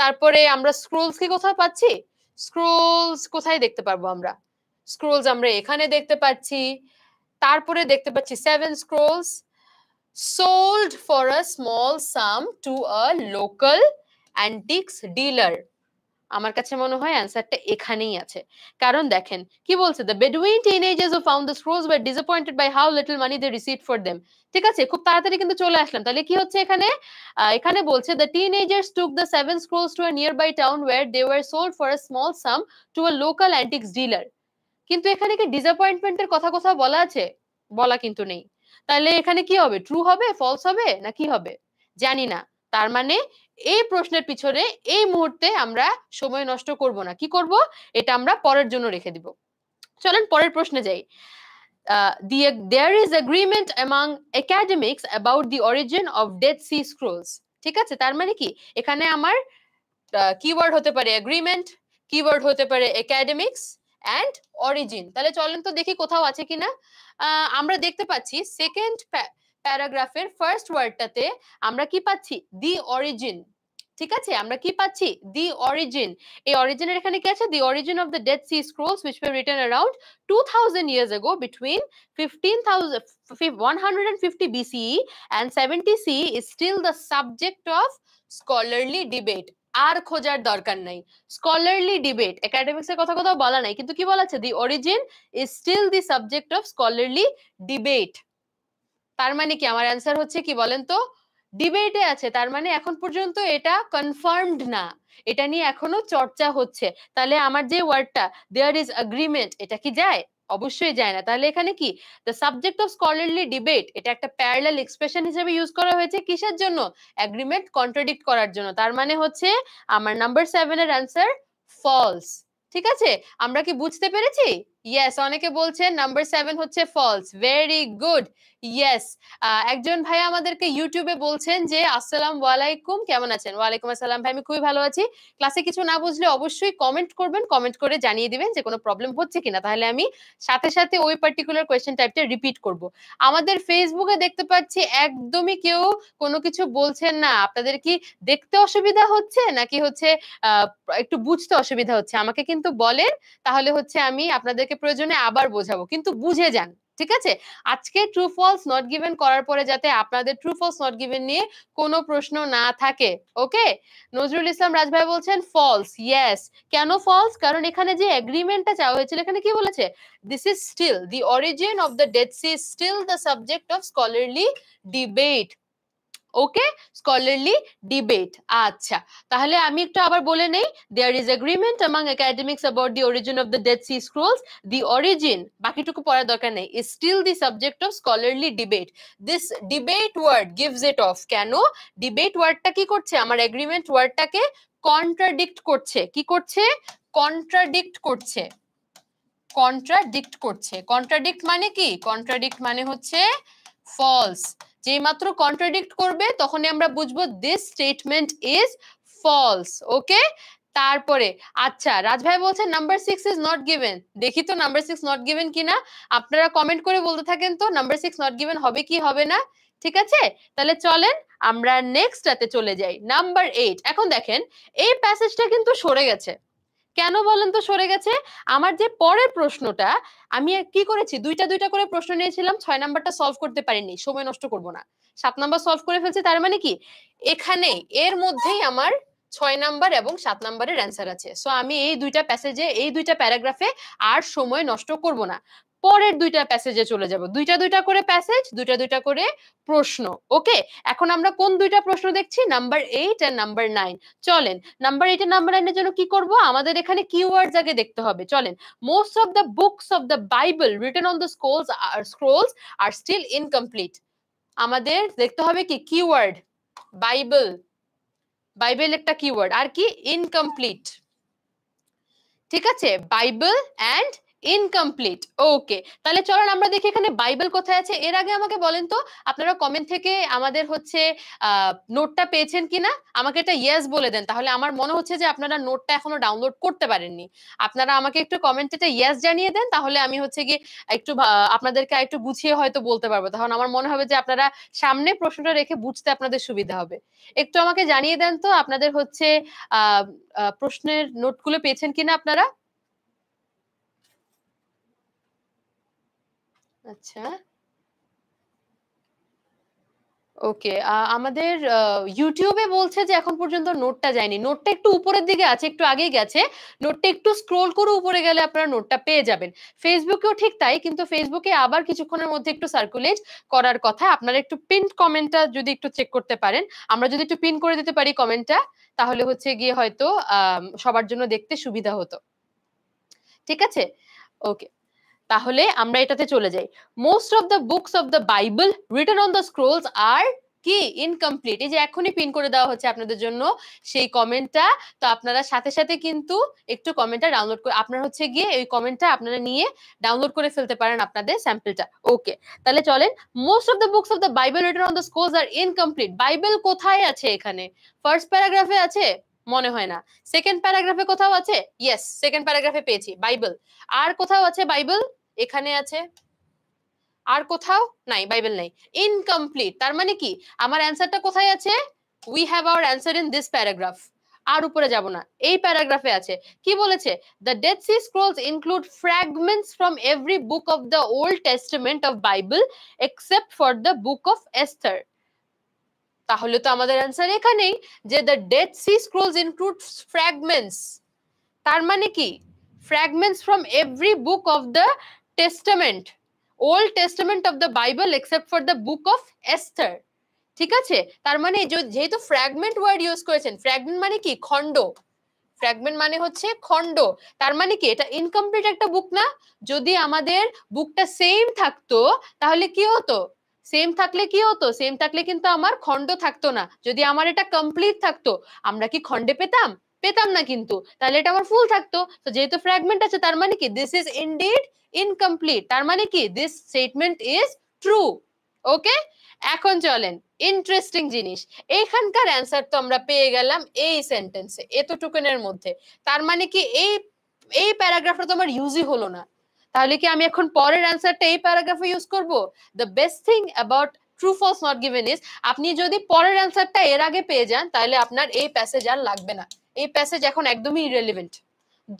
তারপরে আমরা স্ক্রোলস কি কোথাও পাচ্ছি স্ক্রোলস কোথায় দেখতে পারবো আমরা স্ক্রোলস আমরা এখানে দেখতে পাচ্ছি তারপরে দেখতে পাচ্ছি seven scrolls sold for a small sum to a local antiques dealer আমার কাছে মনে হয় অ্যান্সারটা এখানেই আছে কারণ দেখেন কি বলছে the Bedouin teenagers who found the scrolls were disappointed by how little money they received for them ঠিক আছে খুব তাড়াতাড়ি কিন্তু চলে আসলাম তাহলে কি হচ্ছে এখানে এখানে বলছে the teenagers took the seven scrolls to a nearby town where they were sold for a small sum to a local antiques dealer কিন্তু এখানে কি ডিসঅ্যাপয়েন্টমেন্টের কথা কথা বলা আছে বলা কিন্তু নেই তাহলে এখানে কি হবে ট্রু হবে ফলস হবে না কি হবে জানি না তার মানে এই প্রশ্নের পিছনে এই মুহূর্তে আমরা সময় নষ্ট করব না কি করব এটা আমরা পরের জন্য রেখে দিব চলেন পরের প্রশ্নে যাই Uh, the, there is agreement among academics about the origin of Dead Sea Scrolls. ঠিক আছে তার মানে কি এখানে আমার কিওয়ার্ড হতে পারে এগ্রিমেন্ট কিওয়ার্ড হতে পারে একাডেমিক্স অ্যান্ড অরিজিন তাহলে চলেন তো দেখি কোথাও আছে কিনা আমরা দেখতে পাচ্ছি সেকেন্ড প্যারাগ্রাফের ফার্স্ট ওয়ার্ডটাতে আমরা কি পাচ্ছি দি অরিজিন ঠিক আছে আমরা কি পাচ্ছি দি অরিজিন এই অরিজিনের এখানে কি আছে the origin of the Dead Sea Scrolls which were written around 2000 years ago between 15000 150 BCE and 70 CE is still the subject of scholarly debate আর খোঁজার দরকার নাই স্কলারলি ডিবেট একাডেমিক্স এর কথা কোথাও বলা নাই কিন্তু কি বলা আছে the origin is still the subject of scholarly debate তার মানে কি আমার অ্যান্সার হচ্ছে কি বলেন তো ডিবেটে আছে তার মানে এখন পর্যন্ত এটা কনফার্মড না এটা নিয়ে এখনো চর্চা হচ্ছে তাহলে আমার যে ওয়ার্ডটা দেয়ার ইজ এগ্রিমেন্ট এটা কি যায় অবশ্যই যায় না তাহলে এখানে কি the subject of scholarly debate এটা একটা প্যারাল এক্সপ্রেশন হিসেবে ইউজ করা হয়েছে কিসের জন্য অ্যাগ্রিমেন্ট কন্ট্রাডিক্ট করার জন্য তার মানে হচ্ছে আমার নাম্বার সেভেনের অ্যান্সার ফলস ঠিক আছে আমরা কি বুঝতে পেরেছি ইয়েস অনেকে বলছেন নাম্বার সেভেন হচ্ছে ফলস ভেরি গুড ইয়েস একজন ভাই আমাদেরকে ইউটিউবে বলছেন যে আসসালাম ওয়ালাইকুম কেমন আছেন ওয়ালাইকুম আসসালাম ভাই আমি খুবই ভালো আছি ক্লাসে কিছু না বুঝলে অবশ্যই কমেন্ট করবেন কমেন্ট করে জানিয়ে দিবেন যে কোনো প্রবলেম হচ্ছে কিনা তাহলে আমি সাথে সাথে ওই পার্টিকুলার কোয়েশ্চেন টাইপটা রিপিট করব আমাদের ফেসবুকে দেখতে পাচ্ছি একদমই কেউ কোনো কিছু বলছেন না আপনাদের কি দেখতে অসুবিধা হচ্ছে নাকি হচ্ছে একটু বুঝতে অসুবিধা হচ্ছে আমাকে কিন্তু বলেন তাহলে হচ্ছে আমি আপনাদেরকে আপনাকে প্রয়োজনে আবার বোঝাবো কিন্তু বুঝে যান ঠিক আছে আজকে ট্রু ফলস নট গিভেন করার পরে যাতে আপনাদের ট্রু ফলস নট গিভেন নিয়ে কোনো প্রশ্ন না থাকে ওকে নজরুল ইসলাম রাজভাই বলছেন ফলস ইয়েস কেন ফলস কারণ এখানে যে এগ্রিমেন্টটা চাওয়া হয়েছিল এখানে কি বলেছে this is still the origin of the Dead Sea still the subject of scholarly debate okay scholarly debate আচ্ছা তাহলে আমি একটু আবার বলে নেই there is agreement among academics about the origin of the Dead Sea Scrolls the origin বাকিটুকু পড়ার দরকার নেই is still the subject of scholarly debate this debate word gives it of কেন ডিবেট ওয়ার্ডটা কি করছে আমার এগ্রিমেন্ট ওয়ার্ডটাকে কন্ট্রাডিক্ট করছে কি করছে কন্ট্রাডিক্ট করছে কন্ট্রাডিক্ট করছে কন্ট্রাডিক্ট মানে কি কন্ট্রাডিক্ট মানে হচ্ছে ফলস যে মাত্র কন্ট্রাডিক্ট করবে তখনই আমরা বুঝবো this statement is false okay তারপরে আচ্ছা রাজভাই বলছেন number six is not given দেখি তো নাম্বার সিক্স নট গিভেন কিনা আপনারা কমেন্ট করে বলতে থাকেন তো নাম্বার সিক্স নট গিভেন হবে কি হবে না ঠিক আছে তাহলে চলেন আমরা নেক্সটটাতে চলে যাই নাম্বার এইট এখন দেখেন এই প্যাসেজটা কিন্তু সরে গেছে কেন বলেন তো সরে গেছে আমার যে পরের প্রশ্নটা আমি কি করেছি দুইটা দুইটা করে প্রশ্ন নিয়েছিলাম ছয় নাম্বারটা সলভ করতে পারিনি সময় নষ্ট করব না সাত নাম্বার সলভ করে ফেলছি তার মানে কি এখানে এর মধ্যেই আমার ছয় নাম্বার এবং সাত নাম্বারের অ্যান্সার আছে সো আমি এই দুইটা প্যাসেজে এই দুইটা প্যারাগ্রাফে আর সময় নষ্ট করব না পরের দুইটা প্যাসেজে চলে যাব দুইটা দুইটা করে প্যাসেজ দুইটা দুইটা করে প্রশ্ন ওকে এখন আমরা কোন দুইটা প্রশ্ন দেখছি নাম্বার এইট আর নাম্বার নাইন চলেন নাম্বার এইট আর নাম্বার নাইনের জন্য কি করব আমাদের এখানে কিওয়ার্ডস আগে দেখতে হবে চলেন most of the books of the Bible written on the scrolls are scrolls are still incomplete আমাদের দেখতে হবে কি কিওয়ার্ড বাইবল বাইবেল একটা কিওয়ার্ড আর কি ইনকমপ্লিট ঠিক আছে বাইবেল অ্যান্ড ইনকমপ্লিট ওকে তাহলে চলুন আমরা দেখি এখানে বাইবেল কোথায় আছে এর আগে আমাকে বলেন তো আপনারা কমেন্ট থেকে আমাদের হচ্ছে নোটটা পেয়েছেন কিনা আমাকে এটা ইয়েস বলে দেন তাহলে আমার মনে হচ্ছে যে আপনারা নোটটা এখনো ডাউনলোড করতে পারেননি আপনারা আমাকে একটু কমেন্টে এটা ইয়েস জানিয়ে দেন তাহলে আমি হচ্ছে গিয়ে একটু আপনাদেরকে একটু গুছিয়ে হয়তো বলতে পারবো তখন আমার মনে হবে যে আপনারা সামনে প্রশ্নটা রেখে বুঝতে আপনাদের সুবিধা হবে একটু আমাকে জানিয়ে দেন তো আপনাদের হচ্ছে প্রশ্নের নোটগুলো পেয়েছেন কিনা আপনারা আচ্ছা ওকে আমাদের ইউটিউবে বলছে যে এখন পর্যন্ত নোটটা যায়নি নোটটা একটু উপরের দিকে আছে একটু আগেই গেছে নোটটা একটু স্ক্রোল করে উপরে গেলে আপনারা নোটটা পেয়ে যাবেন ফেসবুকেও ঠিক তাই কিন্তু ফেসবুকে আবার কিছুক্ষণের মধ্যে একটু সার্কুলেট করার কথা আপনারা একটু পিন কমেন্টটা যদি একটু চেক করতে পারেন আমরা যদি একটু পিন করে দিতে পারি কমেন্টটা তাহলে হচ্ছে গিয়ে হয়তো সবার জন্য দেখতে সুবিধা হতো ঠিক আছে ওকে তাহলে আমরা এটাতে চলে যাই most of the books of the Bible written on the scrolls are কি ইনকমপ্লিট এই যে এখনই পিন করে দেওয়া হচ্ছে আপনাদের জন্য সেই কমেন্টটা তো আপনারা সাথে সাথে কিন্তু একটু কমেন্টটা ডাউনলোড করে আপনার হচ্ছে গিয়ে এই কমেন্টটা আপনারা নিয়ে ডাউনলোড করে ফেলতে পারেন আপনাদের স্যাম্পলটা ওকে তাহলে চলেন most of the books of the Bible return on the scrolls are incomplete Bible কোথায় আছে এখানে ফার্স্ট প্যারাগ্রাফে আছে মনে হয় না সেকেন্ড প্যারাগ্রাফে কোথাও আছে ইয়েস সেকেন্ড প্যারাগ্রাফে পেয়েছি বাইবেল আর কোথাও আছে বাইবেল এখানে আছে আর কোথাও নাই বাইবেল নাই ইনকমপ্লিট তার মানে কি আমার অ্যান্সারটা কোথায় আছে we have our answer in this paragraph আর উপরে যাব না এই প্যারাগ্রাফে আছে কি বলেছে the Dead Sea scrolls include fragments from every book of the Old Testament of Bible except for the book of Esther তাহলে তো আমাদের অ্যান্সার এখানেই যে the Dead Sea scrolls includes fragments তার মানে কি fragments from every book of the Testament Old Testament of the Bible except for the book of Esther ঠিক আছে তার মানে যেহেতু ফ্র্যাগমেন্ট ওয়ার্ড ইউজ করেছেন ফ্র্যাগমেন্ট মানে কি খণ্ড ফ্র্যাগমেন্ট মানে হচ্ছে খণ্ড তার মানে কি এটা ইনকমপ্লিট একটা বুক না যদি আমাদের বুকটা সেম থাকতো তাহলে কি হতো সেম থাকলে কি হতো সেম থাকলে কিন্তু আমার খণ্ড থাকতো না যদি আমার এটা কমপ্লিট থাকতো আমরা কি খণ্ডে পেতাম পেতাম না কিন্তু তাহলে এটা আমার ফুল থাকতো তো যেহেতু ফ্র্যাগমেন্ট আছে তার মানে কি দিস ইজ ইনডিড ইনকমপ্লিট তার মানে কি this statement is true okay এখন চলেন ইন্টারেস্টিং জিনিস এইখানকার অ্যান্সার তো আমরা পেয়ে গেলাম এই সেন্টেন্সে এতটুকুনের মধ্যে তার মানে কি এই এই প্যারাগ্রাফটা তো আমার ইউজই হলো না তাহলে কি আমি এখন পরের অ্যান্সারটা এই প্যারাগ্রাফে ইউজ করব the best thing about true false not given is আপনি যদি পরের অ্যান্সারটা এর আগে পেয়ে যান তাহলে আপনার এই প্যাসেজ আর লাগবে না এই প্যাসেজ এখন একদমই ইরেলিভেন্ট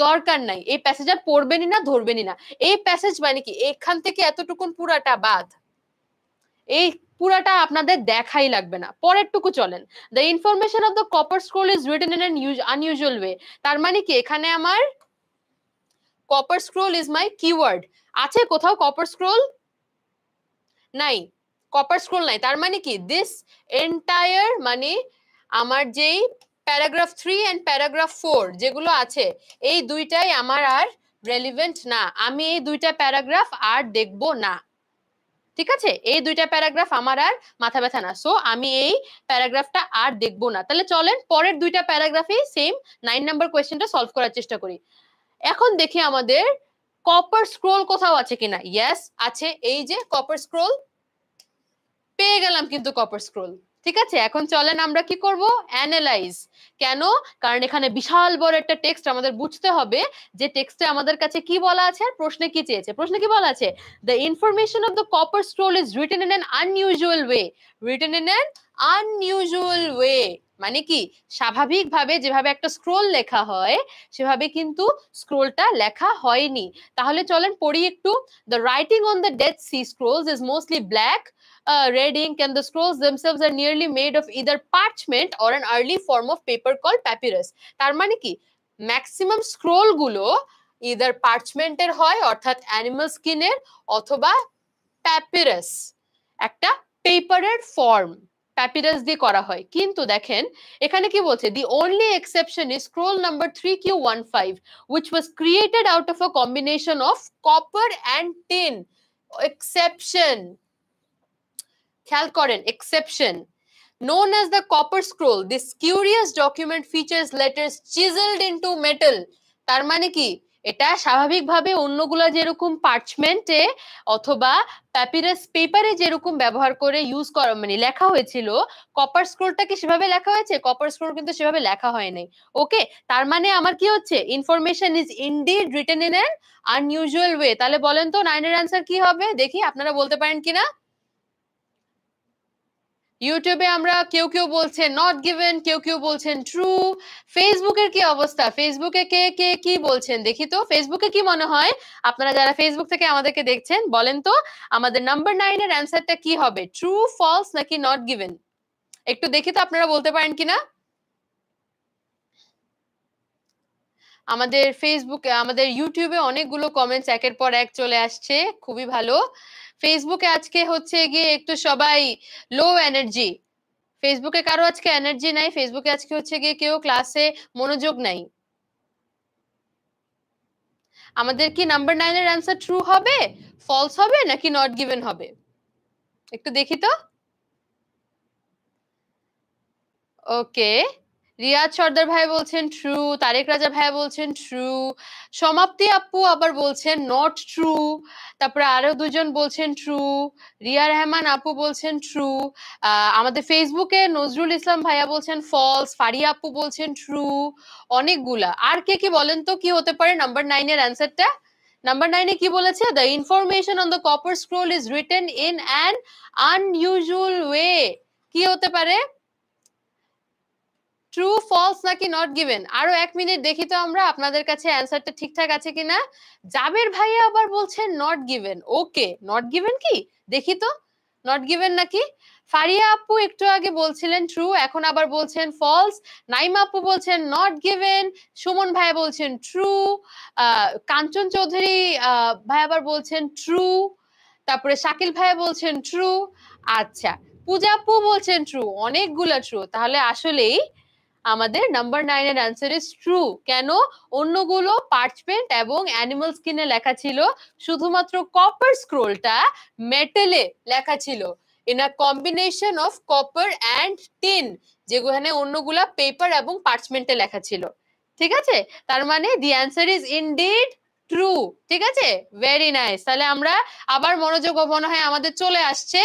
দরকার নাই এই প্যাসেজ আর পড়বেনই না ধরবেনই না এই প্যাসেজ মানে কি এখান থেকে এতটুকুন পুরাটা বাদ এই পুরাটা আপনাদের দেখাই লাগবে না পরের টুকু চলেন the information of the copper scroll is written in an unusual way তার মানে কি এখানে আমার copper scroll is my keyword আছে কোথাও কপার স্ক্রোল নাই কপার স্ক্রোল নাই তার মানে কি দিস এন্টায়ার মানে আমার যেই paragraph three and paragraph four যেগুলো আছে এই দুইটাই আমার আর রেলিভেন্ট না আমি এই দুইটা প্যারাগ্রাফ আর দেখব না ঠিক আছে এই দুইটা প্যারাগ্রাফ আমার আর মাথা ব্যথা না সো আমি এই প্যারাগ্রাফটা আর দেখব না তাহলে চলেন পরের দুইটা প্যারাগ্রাফে সেম নাইন নাম্বার কোয়েশ্চেনটা সলভ করার চেষ্টা করি এখন দেখি আমাদের কপার স্ক্রোল কোথাও আছে কিনা ইয়েস আছে এই যে কপার স্ক্রোল পেয়ে গেলাম কিন্তু কপার স্ক্রোল ঠিক আছে এখন চলেন আমরা কি করব অ্যানালাইজ কেন কারণ এখানে বিশাল বড় একটা টেক্সট আমাদের বুঝতে হবে যে টেক্সটে আমাদের কাছে কি বলা আছে আর প্রশ্নে কি চেয়েছে প্রশ্নে কি বলা আছে the information of the copper scroll is written in an unusual way written in an unusual way মানে কি স্বাভাবিকভাবে যেভাবে একটা স্ক্রোল লেখা হয় সেভাবে কিন্তু স্ক্রোলটা লেখা হয়নি তাহলে চলেন পড়ি একটু the writing on the Dead Sea scrolls is mostly black red ink and the scrolls themselves are nearly made of either parchment or an early form of paper call papyrus তার মানে কি ম্যাক্সিমাম স্ক্রোলগুলো ইদার পার্চমেন্টের হয় অর্থাৎ animal স্কিনের অথবা papyrus একটা পেপারের form papyrus দিয়ে করা Kintu কিন্তু দেখেন এখানে কি বলছে the only exception is scroll number 3Q15 which was created out of a combination of copper and tin exception খেয়াল করেন exception known as the copper scroll this curious document features letters chiseled into metal তার মানে এটা স্বাভাবিকভাবে অন্যগুলা যেরকম পার্চমেন্টে অথবা papyrus পেপারে যেরকম ব্যবহার করে ইউজ করা মানে লেখা হয়েছিল কপার কি সেভাবে লেখা হয়েছে কপার স্ক্রোল কিন্তু সেভাবে লেখা হয় নাই ওকে তার মানে আমার কি হচ্ছে information is indeed written in an unusual way তাহলে বলেন তো নাইনের অ্যান্সার কি হবে দেখি আপনারা বলতে পারেন কিনা ইউটিউবে আমরা কেউ কেউ বলছে নট গিভেন কেউ কেউ বলছেন ট্রু ফেসবুকের কি অবস্থা ফেসবুকে কে কে কি বলছেন দেখি তো ফেসবুকে কি মনে হয় আপনারা যারা ফেসবুক থেকে আমাদেরকে দেখছেন বলেন তো আমাদের নাম্বার নাইনের অ্যান্সারটা কি হবে ট্রু ফলস নাকি নট গিভেন একটু দেখি তো আপনারা বলতে পারেন কিনা আমাদের ফেসবুকে আমাদের ইউটিউবে অনেকগুলো কমেন্টস একের পর এক চলে আসছে খুবই ভালো ফেসবুকে আজকে হচ্ছে গিয়ে একটু সবাই লো এনার্জি ফেসবুকে কারো আজকে এনার্জি নাই ফেসবুকে আজকে হচ্ছে গিয়ে কেউ ক্লাসে মনোযোগ নাই আমাদের কি নাম্বার নাইনের অ্যান্সার ট্রু হবে ফলস হবে নাকি নট গিভেন হবে একটু দেখি তো ওকে রিয়াজ সর্দার ভাই বলছেন ট্রু তারেক রাজা ভাই বলছেন ট্রু সমাপ্তি আপু আবার বলছেন নট ট্রু তারপরে আরো দুজন বলছেন ট্রু রিয়া রহমান আপু বলছেন ট্রু আমাদের ফেসবুকে নজরুল ইসলাম ভাইয়া বলছেন ফলস ফারি আপু বলছেন ট্রু অনেকগুলা আর কে কি বলেন তো কি হতে পারে নাম্বার নাইনের অ্যান্সারটা নাম্বার নাইনে কি বলেছে the information on the copper scroll is written in an unusual way কি হতে পারে ট্রু ফলস নাকি নট গিভেন আরো এক মিনিট দেখি তো আমরা আপনাদের কাছে অ্যান্সারটা ঠিকঠাক আছে কিনা জাবের ভাইয়া আবার বলছেন not given okay not given কি দেখি তো নট গিভেন নাকি ফারিয়া আপু একটু আগে বলছিলেন ট্রু এখন আবার বলছেন ফলস নাইমা আপু বলছেন নট গিভেন সুমন ভাই বলছেন ট্রু কাঞ্চন চৌধুরী ভাই আবার বলছেন ট্রু তারপরে শাকিল ভাই বলছেন ট্রু আচ্ছা পূজা আপু বলছেন ট্রু অনেকগুলা ট্রু তাহলে আসলেই আমাদের নাম্বার নাইনের অ্যান্সার ইস ট্রু কেন অন্যগুলো পার্চমেন্ট এবং অ্যানিমাল স্কিনে লেখা ছিল শুধুমাত্র কপার স্ক্রোলটা মেটেলে লেখা ছিল in a combination of copper and tin যেখানে অন্যগুলা পেপার এবং পার্চমেন্টে লেখা ছিল ঠিক আছে তার মানে the answer is indeed true ঠিক আছে ভেরি নাইস তাহলে আমরা আবার মনোযোগ মনে হয় আমাদের চলে আসছে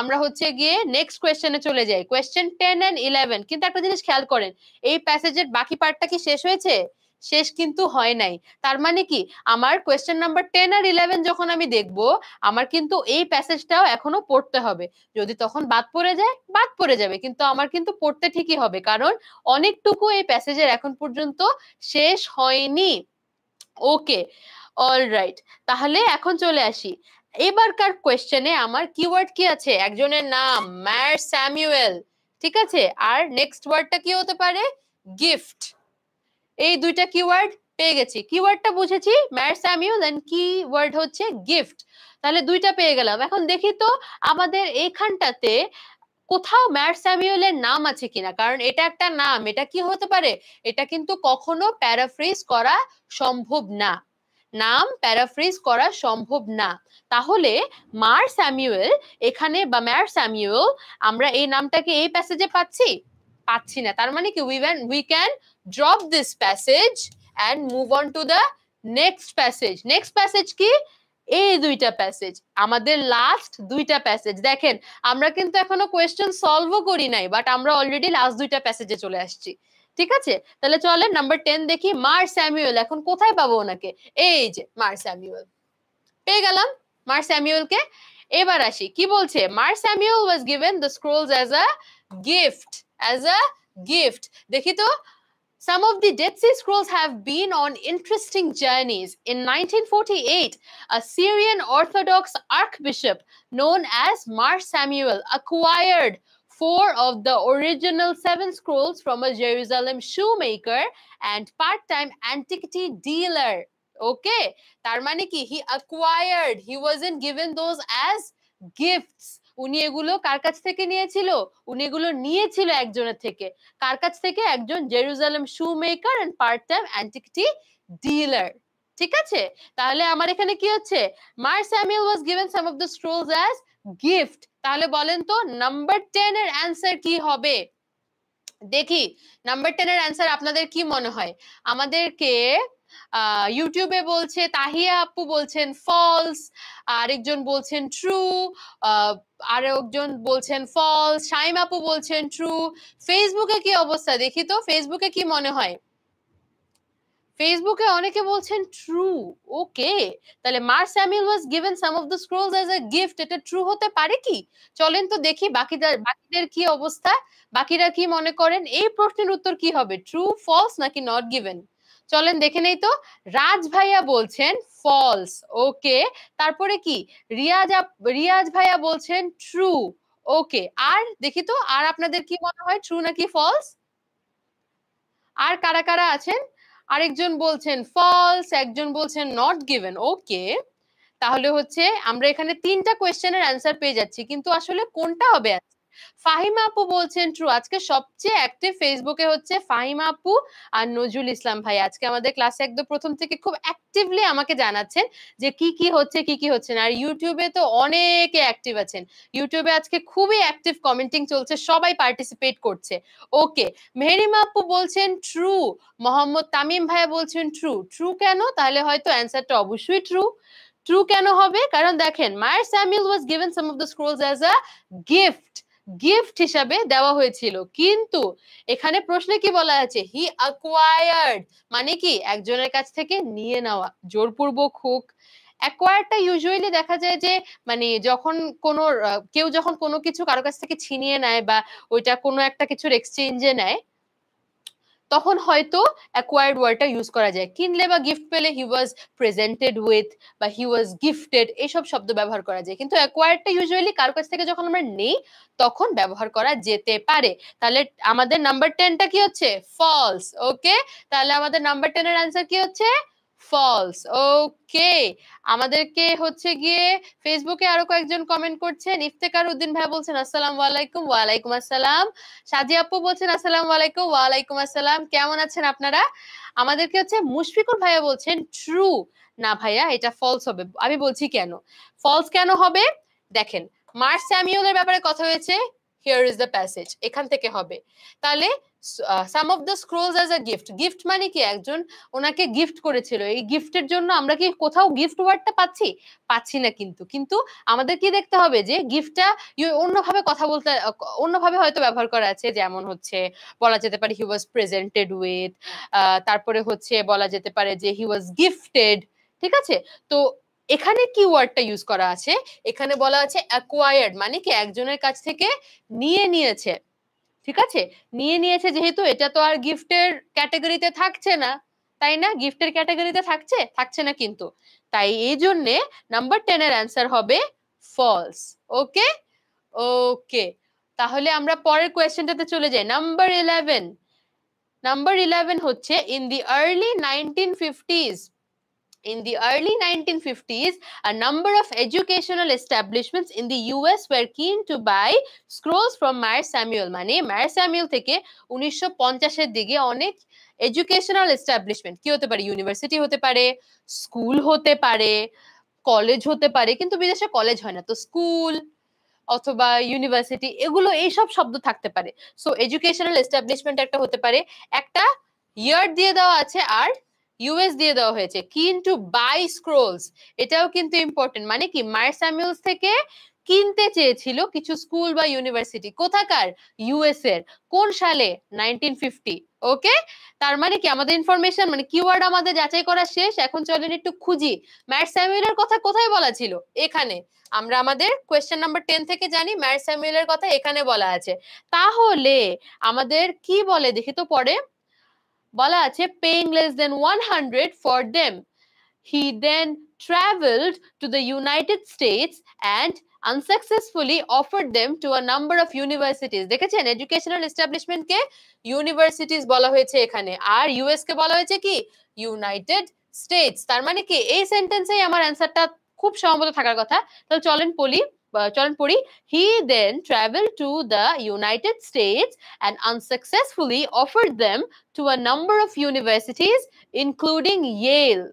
আমরা হচ্ছে গিয়ে নেক্সট কোয়েশ্চেনে চলে যাই কোয়েশ্চেন টেন অ্যান্ড ইলেভেন কিন্তু একটা জিনিস খেয়াল করেন এই প্যাসেজের বাকি পার্টটা কি শেষ হয়েছে শেষ কিন্তু হয় নাই তার মানে কি আমার কোয়েশ্চেন নাম্বার টেন আর ইলেভেন যখন আমি দেখব আমার কিন্তু এই প্যাসেজটাও এখনো পড়তে হবে যদি তখন বাদ পড়ে যায় বাদ পড়ে যাবে কিন্তু আমার কিন্তু পড়তে ঠিকই হবে কারণ অনেকটুকু এই প্যাসেজের এখন পর্যন্ত শেষ হয়নি ওকে অলরাইট তাহলে এখন চলে আসি এবারকার কোয়েশ্চেনে আমার কিওয়ার্ড কি আছে একজনের নাম ম্যার স্যামুয়েল ঠিক আছে আর নেক্সট ওয়ার্ডটা কি হতে পারে গিফট এই দুইটা কিওয়ার্ড পেয়ে গেছি কিওয়ার্ডটা বুঝেছি ম্যার স্যামিউল এন্ড ওয়ার্ড হচ্ছে গিফট তাহলে দুইটা পেয়ে গেলাম এখন দেখি তো আমাদের এইখানটাতে কোথাও ম্যাট স্যামিউলের নাম আছে কিনা কারণ এটা একটা নাম এটা কি হতে পারে এটা কিন্তু কখনো প্যারাফ্রিজ করা সম্ভব না নাম প্যারাফ্রিজ করা সম্ভব না তাহলে মার স্যামিউয়েল এখানে বা ম্যার স্যামিউয়েল আমরা এই নামটাকে এই প্যাসেজে পাচ্ছি পাচ্ছি না তার মানে কি we can we can drop this passage and move on to the next passage next passage কি এই দুইটা প্যাসেজ আমাদের লাস্ট দুইটা প্যাসেজ দেখেন আমরা কিন্তু এখনো কোয়েশ্চেন সলভও করি নাই বাট আমরা অলরেডি লাস্ট দুইটা প্যাসেজে চলে আসছি ঠিক আছে তাহলে চলেন নাম্বার টেন দেখি মার স্যামিউল এখন কোথায় পাবো ওনাকে এই যে মার স্যামিউল পেয়ে গেলাম মার স্যামিউলকে এবার আসি কি বলছে Mar Samuel was given the scrolls as a gift as a gift দেখি তো Some of the Dead Sea Scrolls have been on interesting journeys. In 1948, a Syrian Orthodox archbishop known as Mar Samuel acquired four of the original seven scrolls from a Jerusalem shoemaker and part-time antiquity dealer. Okay, Tarmaniki, he acquired, he wasn't given those as gifts. উনি এগুলো কার কাছ থেকে নিয়েছিল উনি এগুলো নিয়েছিল একজনের থেকে কার কাছ থেকে একজন Jerusalem shoe maker and part time antiquity dealer ঠিক আছে তাহলে আমার এখানে কি হচ্ছে Mar Samuel was given some of the scrolls as gift তাহলে বলেন তো নাম্বার 10 এর অ্যান্সার কি হবে দেখি নাম্বার 10 এর অ্যান্সার আপনাদের কি মনে হয় আমাদেরকে ইউটিউবে বলছে তাহিয়া আপু বলছেন ফলস আরেকজন বলছেন ট্রু আরেকজন বলছেন ফলস শাইম আপু বলছেন ট্রু ফেসবুকে কি অবস্থা দেখি তো ফেসবুকে কি মনে হয় ফেসবুকে অনেকে বলছেন ট্রু ওকে তাহলে Mar Samuel was given some of the scrolls as a gift এটা ট্রু হতে পারে কি চলেন তো দেখি বাকিদের বাকিদের কি অবস্থা বাকিরা কি মনে করেন এই প্রশ্নের উত্তর কি হবে ট্রু ফলস নাকি নট গিভেন চলেন দেখে নেই তো রাজ ভাইয়া বলছেন ফলস ওকে তারপরে কি রিয়াজ রিয়াজ ভাইয়া বলছেন ট্রু ওকে আর দেখি তো আর আপনাদের কি মনে হয় ট্রু নাকি ফলস আর কারা কারা আছেন আরেকজন বলছেন ফলস একজন বলছেন নট গিভেন ওকে তাহলে হচ্ছে আমরা এখানে তিনটা কোয়েশ্চেনের অ্যান্সার পেয়ে যাচ্ছি কিন্তু আসলে কোনটা হবে ফাহিমা আপু বলছেন ট্রু আজকে সবচেয়ে অ্যাক্টিভ ফেসবুকে হচ্ছে ফাহিমা আপু আর নজরুল ইসলাম ভাই আজকে আমাদের ক্লাসে একদম প্রথম থেকে খুব অ্যাক্টিভলি আমাকে জানাচ্ছেন যে কি কি হচ্ছে কি কি হচ্ছে না আর ইউটিউবে তো অনেকে অ্যাক্টিভ আছেন ইউটিউবে আজকে খুবই অ্যাক্টিভ কমেন্টিং চলছে সবাই পার্টিসিপেট করছে ওকে মেহরিমা আপু বলছেন ট্রু মোহাম্মদ তামিম ভাইয়া বলছেন ট্রু ট্রু কেন তাহলে হয়তো অ্যান্সারটা অবশ্যই ট্রু ট্রু কেন হবে কারণ দেখেন Mar Samuel was given some of the scrolls as a gift gift হিসাবে দেওয়া হয়েছিল কিন্তু এখানে প্রশ্নে কি বলা আছে হি অ্যাকোয়ার্ড মানে কি একজনের কাছ থেকে নিয়ে নেওয়া জোরপূর্বক হুক অ্যাকোয়ারটা ইউজুয়ালি দেখা যায় যে মানে যখন কোনো কেউ যখন কোনো কিছু কারো কাছ থেকে ছিনিয়ে নেয় বা ওইটা কোনো একটা কিছুর এক্সচেঞ্জে নেয় তখন হয়তো অ্যাকোয়ার্ড ওয়ার্ডটা ইউজ করা যায় কিনলে বা গিফট পেলে হি ওয়াজ প্রেজেন্টেড উইথ বা হি ওয়াজ গিফটেড এইসব শব্দ ব্যবহার করা যায় কিন্তু অ্যাকোয়ার্ডটা ইউজুয়ালি কার কাছ থেকে যখন আমরা নেই তখন ব্যবহার করা যেতে পারে তাহলে আমাদের নাম্বার টেনটা কি হচ্ছে ফলস ওকে তাহলে আমাদের নাম্বার টেনের অ্যান্সার কি হচ্ছে ফলস ওকে আমাদেরকে হচ্ছে গিয়ে ফেসবুকে আরো কয়েকজন কমেন্ট করছেন ইফতেকার উদ্দিন ভাই বলছেন আসসালাম আলাইকুম ওয়ালাইকুম আসসালাম সাজি আপু বলছেন আসসালাম আলাইকুম ওয়ালাইকুম আসসালাম কেমন আছেন আপনারা আমাদেরকে হচ্ছে মুশফিকুর ভাইয়া বলছেন ট্রু না ভাইয়া এটা ফলস হবে আমি বলছি কেন ফলস কেন হবে দেখেন মার্স স্যামিউলের ব্যাপারে কথা হয়েছে হিয়ার ইজ দ্য প্যাসেজ এখান থেকে হবে তাহলে some of the scrolls as a gift gift মানে কি একজন ওনাকে গিফট করেছিল এই গিফটের জন্য আমরা কি কোথাও গিফট ওয়ার্ডটা পাচ্ছি পাচ্ছি না কিন্তু কিন্তু আমাদের কি দেখতে হবে যে গিফটটা অন্যভাবে কথা বলতে অন্যভাবে হয়তো ব্যবহার করা আছে যেমন হচ্ছে বলা যেতে পারে হি ওয়াজ প্রেজেন্টেড উইথ তারপরে হচ্ছে বলা যেতে পারে যে হি ওয়াজ গিফটেড ঠিক আছে তো এখানে ওয়ার্ডটা ইউজ করা আছে এখানে বলা আছে অ্যাকোয়ার্ড মানে কি একজনের কাছ থেকে নিয়ে নিয়েছে ঠিক আছে নিয়ে নিয়েছে যেহেতু এটা তো আর গিফটের ক্যাটাগরিতে থাকছে না তাই না গিফটের ক্যাটাগরিতে থাকছে থাকছে না কিন্তু তাই এই জন্যে নাম্বার টেনের অ্যান্সার হবে ফলস ওকে ওকে তাহলে আমরা পরের কোয়েশ্চেনটাতে চলে যাই নাম্বার ইলেভেন নাম্বার ইলেভেন হচ্ছে in the early nineteen fifties in the early 1950s, a number of educational establishments in the US were keen to buy scrolls from Mayer Samuel. মানে Mayer Samuel থেকে উনিশশো এর দিকে অনেক educational establishment কি হতে পারে ইউনিভার্সিটি হতে পারে স্কুল হতে পারে কলেজ হতে পারে কিন্তু বিদেশে কলেজ হয় না তো স্কুল অথবা ইউনিভার্সিটি এগুলো এইসব শব্দ থাকতে পারে সো এডুকেশনাল এস্টাবলিশমেন্ট একটা হতে পারে একটা ইয়ার দিয়ে দেওয়া আছে আর ইউএস দিয়ে দেওয়া হয়েছে কিন্তু বাই স্ক্রোলস এটাও কিন্তু ইম্পর্টেন্ট মানে কি মায়ের স্যামিউলস থেকে কিনতে চেয়েছিল কিছু স্কুল বা ইউনিভার্সিটি কোথাকার ইউএস এর কোন সালে নাইনটিন ফিফটি ওকে তার মানে কি আমাদের ইনফরমেশন মানে কিওয়ার্ড আমাদের যাচাই করা শেষ এখন চলেন একটু খুঁজি ম্যাট স্যামুয়েলের কথা কোথায় বলা ছিল এখানে আমরা আমাদের কোয়েশ্চেন নাম্বার টেন থেকে জানি ম্যাট স্যামুয়েলের কথা এখানে বলা আছে তাহলে আমাদের কি বলে দেখি তো পরে বলা আছে paying less then one hundred for them he then travelled to the United States and unsuccessfully offer them to a number of universities দেখেছেন এডুকেশনাল এস্টাবলিশমেন্টকে ইউনিভার্সিটিস বলা হয়েছে এখানে আর ইউএস কে বলা হয়েছে কি ইউনাইটেড স্টেটস তার মানে কি এই সেন্টেন্সেই আমার অ্যান্সারটা খুব সম্ভবত থাকার কথা তাহলে চলেন পলি Uh, Charanpuri, he then traveled to the United States and unsuccessfully offered them to a number of universities, including Yale.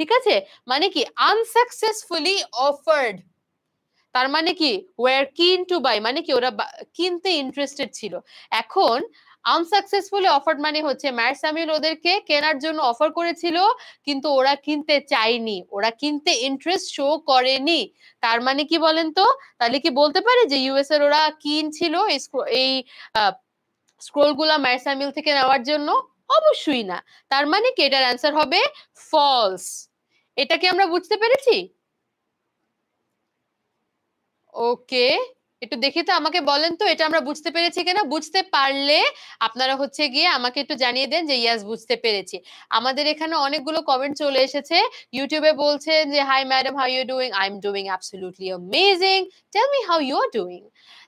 Tikate, Maniki, unsuccessfully offered. Tarmaniki, were keen to buy. Maniki, ora keen interested chilo. Akon, unsuccessfully offer মানে হচ্ছে mat Samuel ওদেরকে কেনার জন্য offer করেছিল কিন্তু ওরা কিনতে চায়নি ওরা কিনতে ইন্টারেস্ট শো করেনি তার মানে কি বলেন তো তাহলে কি বলতে পারে যে ইউএস এর ওরা কিনছিল এই গুলা ম্যাট স্যামিউল থেকে নেওয়ার জন্য অবশ্যই না তার মানে কি এটার অ্যান্সার হবে ফলস এটা কি আমরা বুঝতে পেরেছি ওকে একটু দেখি তো আমাকে বলেন তো এটা আমরা বুঝতে পেরেছি কিনা বুঝতে পারলে আপনারা হচ্ছে গিয়ে আমাকে একটু জানিয়ে দেন যে ইয়াস বুঝতে পেরেছি আমাদের এখানে অনেকগুলো কমেন্ট চলে এসেছে ইউটিউবে বলছেন যে hi madam how you doing I am doing absolutely amazing tell me how you are doing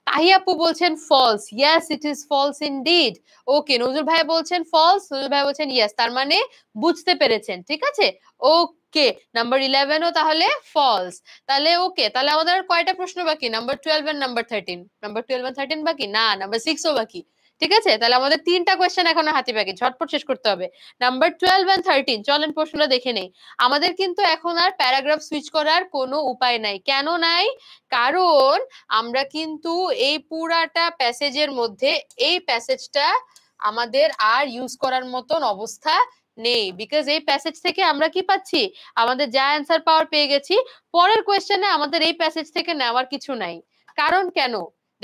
Tahi আপু বলছেন false yes it is false did okay Nazrul ভাই বলছেন ফলস নজরুল ভাই বলছেন ইয়াস তার মানে বুঝতে পেরেছেন ঠিক আছে ওকে কে নাম্বার ইলেভেনও তাহলে ফলস তাহলে ওকে তাহলে আমাদের কয়টা প্রশ্ন বাকি number twelve and number thirteen number twelve and thirteen বাকি না নাম্বার সিক্সও বাকি ঠিক আছে তাহলে আমাদের তিনটা কোয়েশ্চেন এখনো হাতি বাকি ঝটপট শেষ করতে হবে নাম্বার টুয়েলভ এন্ড থার্টিন চলেন প্রশ্নটা দেখে নেই আমাদের কিন্তু এখন আর প্যারাগ্রাফ সুইচ করার কোনো উপায় নাই কেন নাই কারণ আমরা কিন্তু এই পুরাটা প্যাসেজের মধ্যে এই প্যাসেজটা আমাদের আর ইউজ করার মতন অবস্থা নেই বিকজ এই প্যাসেজ থেকে আমরা কি পাচ্ছি আমাদের যা অ্যান্সার পাওয়ার পেয়ে গেছি পরের কোয়েশ্চেনে আমাদের এই প্যাসেজ থেকে নেওয়ার কিছু নাই কারণ কেন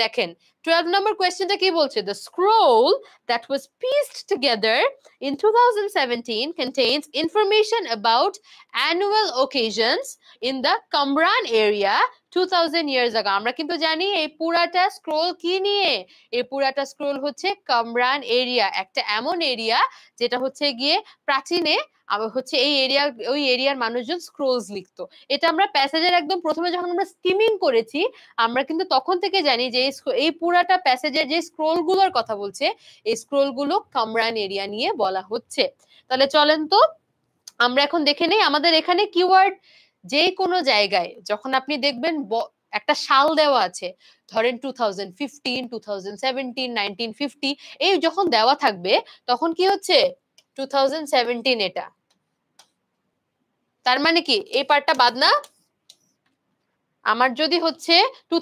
দেখেন 12 নম্বর কোয়েশ্চেনটা কি বলছে the scroll that was pieced together in 2017 contains information about annual occasions in the Kamran area 2000 years ago আমরা কিন্তু জানি এই পুরাটা স্ক্রোল কি নিয়ে এই পুরাটা স্ক্রোল হচ্ছে কামরান এরিয়া একটা এমন এরিয়া যেটা হচ্ছে গিয়ে প্রাচীনে হচ্ছে এই এরিয়া ওই এরিয়ার মানুষজন স্ক্রোলস লিখতো এটা আমরা প্যাসেজের একদম প্রথমে যখন আমরা স্কিমিং করেছি আমরা কিন্তু তখন থেকে জানি যে এই পুরাটা প্যাসেজের যে স্ক্রোলগুলোর কথা বলছে এই স্ক্রোলগুলো কামরান এরিয়া নিয়ে বলা হচ্ছে তাহলে চলেন তো আমরা এখন দেখে নেই আমাদের এখানে কিওয়ার্ড যে কোনো জায়গায় যখন আপনি দেখবেন একটা সাল দেওয়া আছে ধরেন two thousand fifteen two thousand seventeen nineteen fifty এই যখন দেওয়া থাকবে তখন কি হচ্ছে টু থাউজেন্ড সেভেন্টিন এটা তার মানে কি এই পার্টটা বাদ না আমার যদি হচ্ছে টু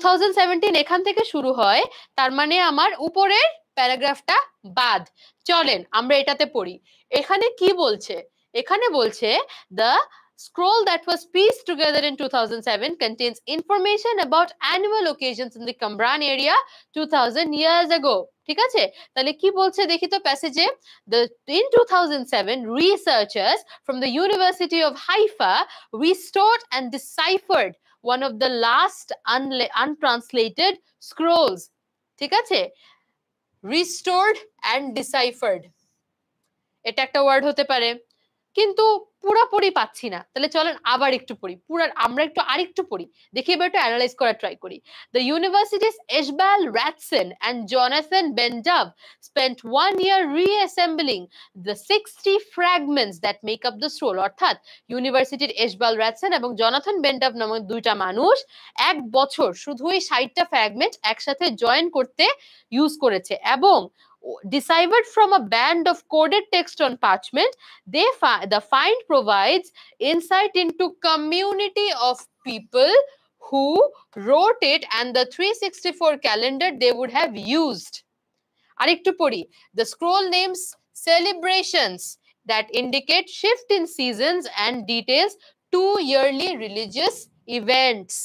এখান থেকে শুরু হয় তার মানে আমার উপরের প্যারাগ্রাফটা বাদ চলেন আমরা এটাতে পড়ি এখানে কি বলছে এখানে বলছে the scroll that was pieced together in 2007 contains information about annual occasions in the Kamran area 2000 years ago. ঠিক আছে তাহলে কি বলছে দেখি তো প্যাসেজে the in two thousand seven researchers from the University of Haifa restored and deciphered one of the last untranslated scrolls. Thikache? Restored and deciphered. Attacked a word hote pare. কিন্তু পুরোপুরি পাচ্ছি না তাহলে চলেন আবার একটু পড়ি পুরো আমরা একটু আরেকটু পড়ি দেখি এবার একটু অ্যানালাইজ করার ট্রাই করি the universities Eshbal Ratzon and Jonathan Ben Dov spent one year reassembling the sixty fragments that make up the scroll অর্থাৎ ইউনিভার্সিটির এশবাল র্যাটসেন এবং জনাথন বেন্ডাব নামক দুইটা মানুষ এক বছর শুধু এই ষাটটা ফ্র্যাগমেন্ট একসাথে জয়েন করতে ইউজ করেছে এবং deciphered from a band of coded text on parchment, they fi the find provides insight into community of people who wrote it and the 364 calendar they would have used. আরেকটু the scroll names celebrations that indicate shift in seasons and details two yearly religious events.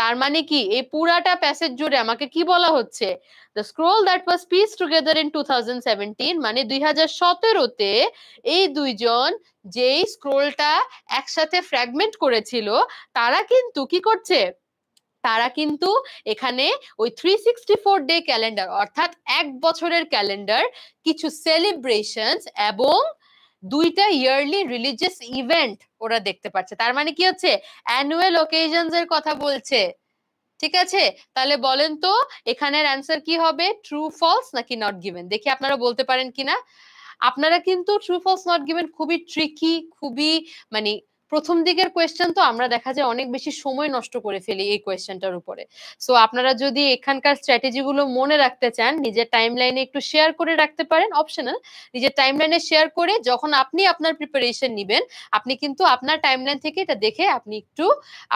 তার মানে কি এই পুরাটা passage জুড়ে আমাকে কি বলা হচ্ছে the scroll that was piece together in two thousand মানে দুই হাজার সতেরোতে এই দুইজন যেই স্ক্রোলটা একসাথে ফ্র্যাগমেন্ট করেছিল তারা কিন্তু কি করছে তারা কিন্তু এখানে ওই three sixty four day calendar অর্থাৎ এক বছরের ক্যালেন্ডার কিছু সেলিব্রেশনস এবং দুইটা ইয়ারলি রিলিজিয়াস ইভেন্ট ওরা দেখতে পাচ্ছে তার মানে কি হচ্ছে অ্যানুয়াল ওকেশনস এর কথা বলছে ঠিক আছে তাহলে বলেন তো এখানের অ্যান্সার কি হবে ট্রু ফলস নাকি নট গিভেন দেখি আপনারা বলতে পারেন কিনা আপনারা কিন্তু ট্রু ফলস নট গিভেন খুবই ট্রিকি খুবই মানে প্রথম দিকের কোয়েশ্চেন তো আমরা দেখা যায় অনেক বেশি সময় নষ্ট করে ফেলি এই কোয়েশ্চেনটার উপরে সো আপনারা যদি এখানকার স্ট্র্যাটেজিগুলো মনে রাখতে চান নিজের টাইম লাইনে একটু শেয়ার করে রাখতে পারেন অপশনাল নিজের টাইম লাইনে শেয়ার করে যখন আপনি আপনার প্রিপারেশন নিবেন আপনি কিন্তু আপনার টাইম লাইন থেকে এটা দেখে আপনি একটু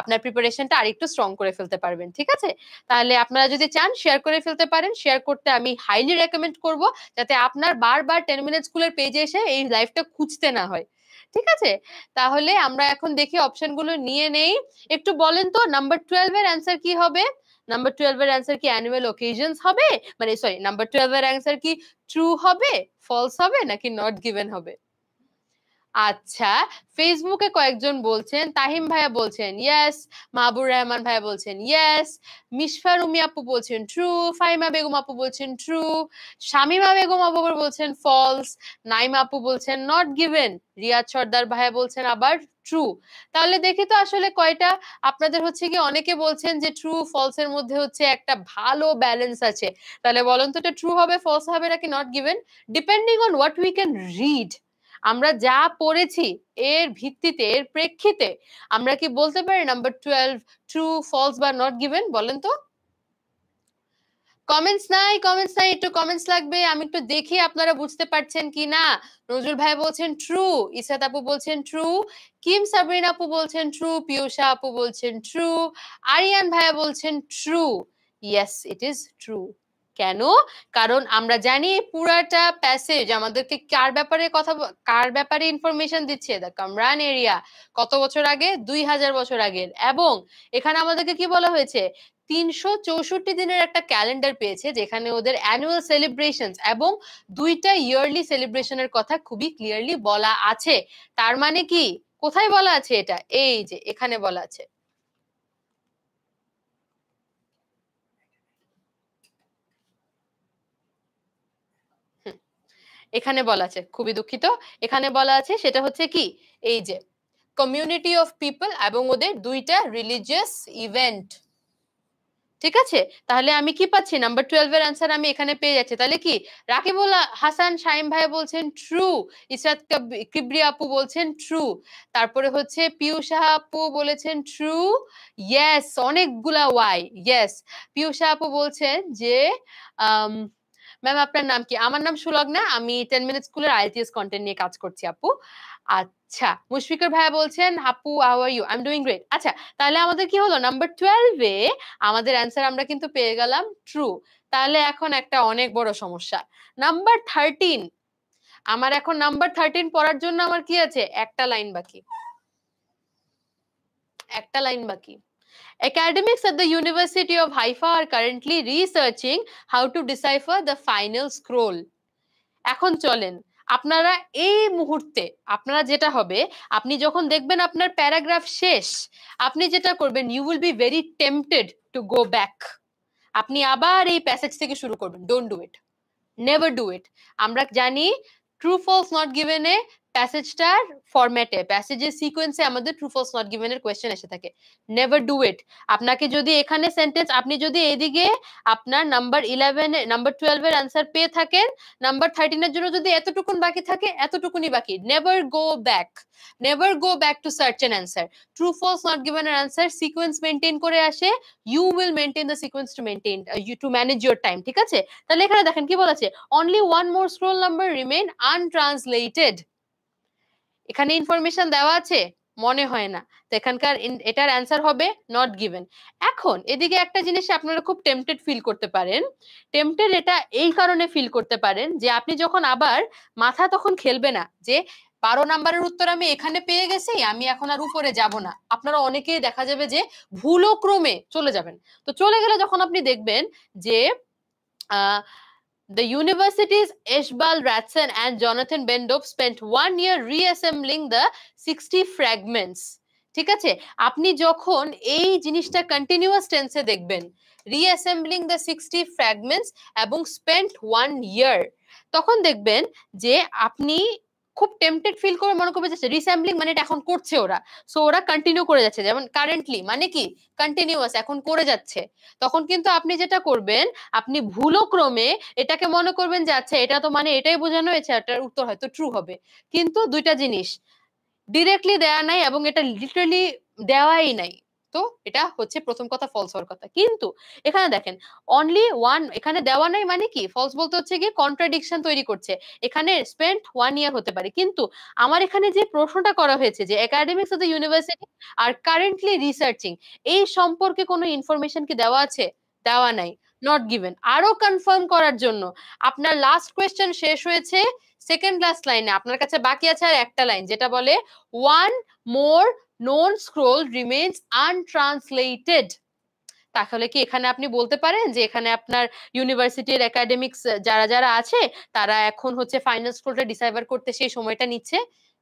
আপনার প্রিপারেশনটা আরেকটু স্ট্রং করে ফেলতে পারবেন ঠিক আছে তাহলে আপনারা যদি চান শেয়ার করে ফেলতে পারেন শেয়ার করতে আমি হাইলি রেকমেন্ড করব যাতে আপনার বারবার টেন মিনিট স্কুলের পেজে এসে এই লাইফটা খুঁজতে না হয় ঠিক আছে তাহলে আমরা এখন দেখি অপশন গুলো নিয়ে নেই একটু বলেন তো নাম্বার টুয়েলভ এর অ্যান্সার কি হবে নাম্বার টুয়েলভ এর অ্যান্সার কি অ্যানুয়াল ওকেশনস হবে মানে সরি নাম্বার টুয়েলভ এর অ্যান্সার কি ট্রু হবে ফলস হবে নাকি নট গিভেন হবে আচ্ছা ফেসবুকে কয়েকজন বলছেন তাহিম ভাইয়া বলছেন ইয়েস মাহবুর রহমান ভাইয়া বলছেন ইয়েস মিশফা রুমি আপু বলছেন ট্রু ফাইমা বেগম আপু বলছেন ট্রু শামিমা বেগম আপু বলছেন ফলস নাইম আপু বলছেন নট গিভেন রিয়াজ সর্দার ভাইয়া বলছেন আবার ট্রু তাহলে দেখি তো আসলে কয়টা আপনাদের হচ্ছে কি অনেকে বলছেন যে ট্রু ফলস এর মধ্যে হচ্ছে একটা ভালো ব্যালেন্স আছে তাহলে বলুন তো এটা ট্রু হবে ফলস হবে নাকি not given depending on what we can read আমরা যা পড়েছি এর ভিত্তিতে এর প্রেক্ষিতে আমরা কি বলতে পারি নাম্বার টুয়েলভ ট্রু ফলস বা নট গিভেন বলেন তো কমেন্টস নাই কমেন্টস নাই একটু কমেন্টস লাগবে আমি একটু দেখি আপনারা বুঝতে পারছেন কি না নজরুল ভাই বলছেন ট্রু ইসাদ আপু বলছেন ট্রু কিম সাবরিন আপু বলছেন ট্রু পিয়ুষা আপু বলছেন ট্রু আরিয়ান ভাইয়া বলছেন true yes it is true কেন কারণ আমরা জানি পুরাটা প্যাসেজ আমাদেরকে কার ব্যাপারে কথা কার ব্যাপারে ইনফরমেশন দিচ্ছে দ্য কামরান এরিয়া কত বছর আগে দুই হাজার বছর আগের এবং এখানে আমাদেরকে কি বলা হয়েছে তিনশো চৌষট্টি দিনের একটা ক্যালেন্ডার পেয়েছে যেখানে ওদের অ্যানুয়াল সেলিব্রেশন এবং দুইটা ইয়ারলি সেলিব্রেশনের কথা খুবই ক্লিয়ারলি বলা আছে তার মানে কি কোথায় বলা আছে এটা এই যে এখানে বলা আছে এখানে বলা আছে খুবই দুঃখিত এখানে বলা আছে সেটা হচ্ছে কি এই যে কমিউনিটি অফ পিপল এবং ওদের দুইটা রিলিজিয়াস ইভেন্ট ঠিক আছে তাহলে আমি কি পাচ্ছি নাম্বার টুয়েলভ এর আনসার আমি এখানে পেয়ে যাচ্ছি তাহলে কি রাকিবুল হাসান শাইম ভাই বলছেন ট্রু ইসরাত কিবরি আপু বলছেন ট্রু তারপরে হচ্ছে পিউ শাহ আপু বলেছেন ট্রু ইয়েস অনেকগুলা ওয়াই ইয়েস পিউ শাহ আপু বলছেন যে আহ ম্যাম আপনার নাম কি আমার নাম সুলগ্না আমি টেন মিনিট স্কুলের আইএলটিএস কন্টেন্ট নিয়ে কাজ করছি আপু আচ্ছা মুশফিকর ভাইয়া বলছেন আপু how are you I am doing great আচ্ছা তাহলে আমাদের কি হলো নাম্বার টুয়েলভে আমাদের অ্যান্সার আমরা কিন্তু পেয়ে গেলাম ট্রু তাহলে এখন একটা অনেক বড় সমস্যা নাম্বার থার্টিন আমার এখন নাম্বার থার্টিন পড়ার জন্য আমার কি আছে একটা লাইন বাকি একটা লাইন বাকি Academics at the University of Haifa are currently researching how to decipher the final scroll. এখন চলেন আপনারা এই মুহূর্তে আপনারা যেটা হবে আপনি যখন দেখবেন আপনার প্যারাগ্রাফ শেষ আপনি যেটা করবেন you will be very tempted to go back আপনি আবার এই প্যাসেজ থেকে শুরু করবেন don't do it never do it আমরা জানি ট্রু ফলস নট গিভেন এ প্যাসেজটার ফরম্যাটে প্যাসেজের সিকোয়েন্সে আমাদের ট্রু ফলস নট গিভেন এর কোয়েশ্চেন এসে থাকে নেভার ডু ইট আপনাকে যদি এখানে সেন্টেন্স আপনি যদি এদিকে আপনার নাম্বার ইলেভেন নাম্বার টুয়েলভ এর আনসার পেয়ে থাকেন নাম্বার থার্টিনের জন্য যদি এতটুকুন বাকি থাকে এতটুকুনি বাকি never go back never go back to search an answer true false not given এর আনসার সিকোয়েন্স মেনটেন করে আসে you will maintain the sequence to maintain you to manage your time ঠিক আছে তাহলে এখানে দেখেন কি বলা আছে only one more scroll number remain untranslated এখানে ইনফরমেশন দেওয়া আছে মনে হয় না তো এখানকার এটার অ্যান্সার হবে নট গিভেন এখন এদিকে একটা জিনিস আপনারা খুব টেম্পটেড ফিল করতে পারেন টেম্পটেড এটা এই কারণে ফিল করতে পারেন যে আপনি যখন আবার মাথা তখন খেলবে না যে বারো নাম্বারের উত্তর আমি এখানে পেয়ে গেছি আমি এখন আর উপরে যাব না আপনারা অনেকেই দেখা যাবে যে ভুলক্রমে চলে যাবেন তো চলে গেলে যখন আপনি দেখবেন যে আহ The university's Eshbal Ratson and Jonathan Bendop spent one year reassembling the 60 fragments. ঠিক আছে আপনি যখন এই জিনিসটা কন্টিনিউয়াস টেন্সে দেখবেন রিঅ্যাসেম্বলিং দ্য সিক্সটি ফ্র্যাগমেন্টস এবং স্পেন্ট ওয়ান ইয়ার তখন দেখবেন যে আপনি খুব টেম্পটেড ফিল করে মনে করবে যে রিস্যাম্বলিং মানে এটা এখন করছে ওরা সো ওরা কন্টিনিউ করে যাচ্ছে যেমন কারেন্টলি মানে কি কন্টিনিউয়াস এখন করে যাচ্ছে তখন কিন্তু আপনি যেটা করবেন আপনি ভুলক্রমে এটাকে মনে করবেন যে আচ্ছা এটা তো মানে এটাই বোঝানো হয়েছে এটার উত্তর হয়তো ট্রু হবে কিন্তু দুইটা জিনিস ডিরেক্টলি দেয়া নাই এবং এটা লিটারালি দেওয়াই নাই তো এটা হচ্ছে প্রথম কথা ফলস হওয়ার কথা কিন্তু এখানে দেখেন অনলি ওয়ান এখানে দেওয়া নাই মানে কি ফলস বলতে হচ্ছে কি কন্ট্রাডিকশন তৈরি করছে এখানে স্পেন্ট ওয়ান ইয়ার হতে পারে কিন্তু আমার এখানে যে প্রশ্নটা করা হয়েছে যে academics of the University are currently researching এই সম্পর্কে কোনো ইনফরমেশন কি দেওয়া আছে দেওয়া নাই নট গিভেন আরো কনফার্ম করার জন্য আপনার লাস্ট কোয়েশ্চেন শেষ হয়েছে সেকেন্ড লাস্ট লাইনে আপনার কাছে বাকি আছে আর একটা লাইন যেটা বলে one more known scroll remains untranslated তাহলে কি এখানে আপনি বলতে পারেন যে এখানে আপনার ইউনিভার্সিটির একাডেমিক্স যারা যারা আছে তারা এখন হচ্ছে ফাইনাল স্ক্রোলটা ডিসাইভার করতে সেই সময়টা নিচ্ছে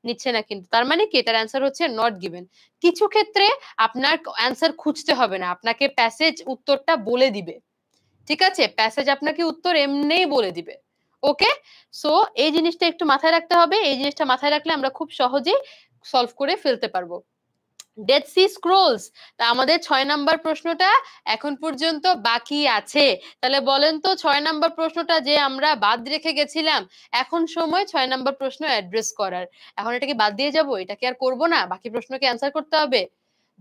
নিচ্ছে না কিন্তু তার মানে কি এটার অ্যান্সার হচ্ছে নট গিভেন কিছু ক্ষেত্রে আপনার অ্যান্সার খুঁজতে হবে না আপনাকে প্যাসেজ উত্তরটা বলে দিবে ঠিক আছে প্যাসেজ আপনাকে উত্তর এমনিই বলে দিবে ওকে সো এই জিনিসটা একটু মাথায় রাখতে হবে এই জিনিসটা মাথায় রাখলে আমরা খুব সহজে সলভ করে ফেলতে পারবো ডেড সি স্ক্রোলস তা আমাদের ছয় নাম্বার প্রশ্নটা এখন পর্যন্ত বাকি আছে তাহলে বলেন তো ছয় নাম্বার প্রশ্নটা যে আমরা বাদ রেখে গেছিলাম এখন সময় ছয় নাম্বার প্রশ্ন অ্যাড্রেস করার এখন এটাকে বাদ দিয়ে যাবো এটা কি আর করবো না বাকি প্রশ্নকে অ্যান্সার করতে হবে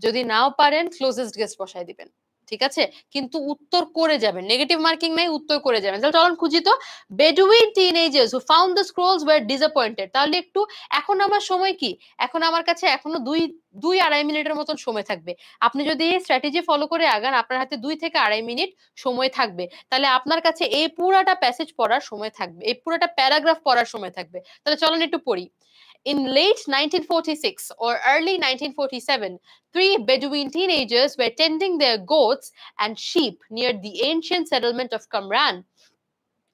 যদি নাও পারেন ক্লোজেস্ট গেস্ট বসায় দিবেন ঠিক আছে কিন্তু উত্তর করে যাবেন নেগেটিভ মার্কিং নাই উত্তর করে যাবেন তাহলে চলুন খুঁজি তো Bedouin teenagers who found the scrolls were disappointed তাহলে একটু এখন আমার সময় কি এখন আমার কাছে এখনো দুই দুই আড়াই মিনিটের মতন সময় থাকবে আপনি যদি এই স্ট্র্যাটেজি ফলো করে আগান আপনার হাতে দুই থেকে আড়াই মিনিট সময় থাকবে তাহলে আপনার কাছে এই পুরাটা প্যাসেজ পড়ার সময় থাকবে এই পুরাটা প্যারাগ্রাফ পড়ার সময় থাকবে তাহলে চলুন একটু পড়ি In late 1946 or early 1947, three Bedouin teenagers were tending their goats and sheep near the ancient settlement of Qumran.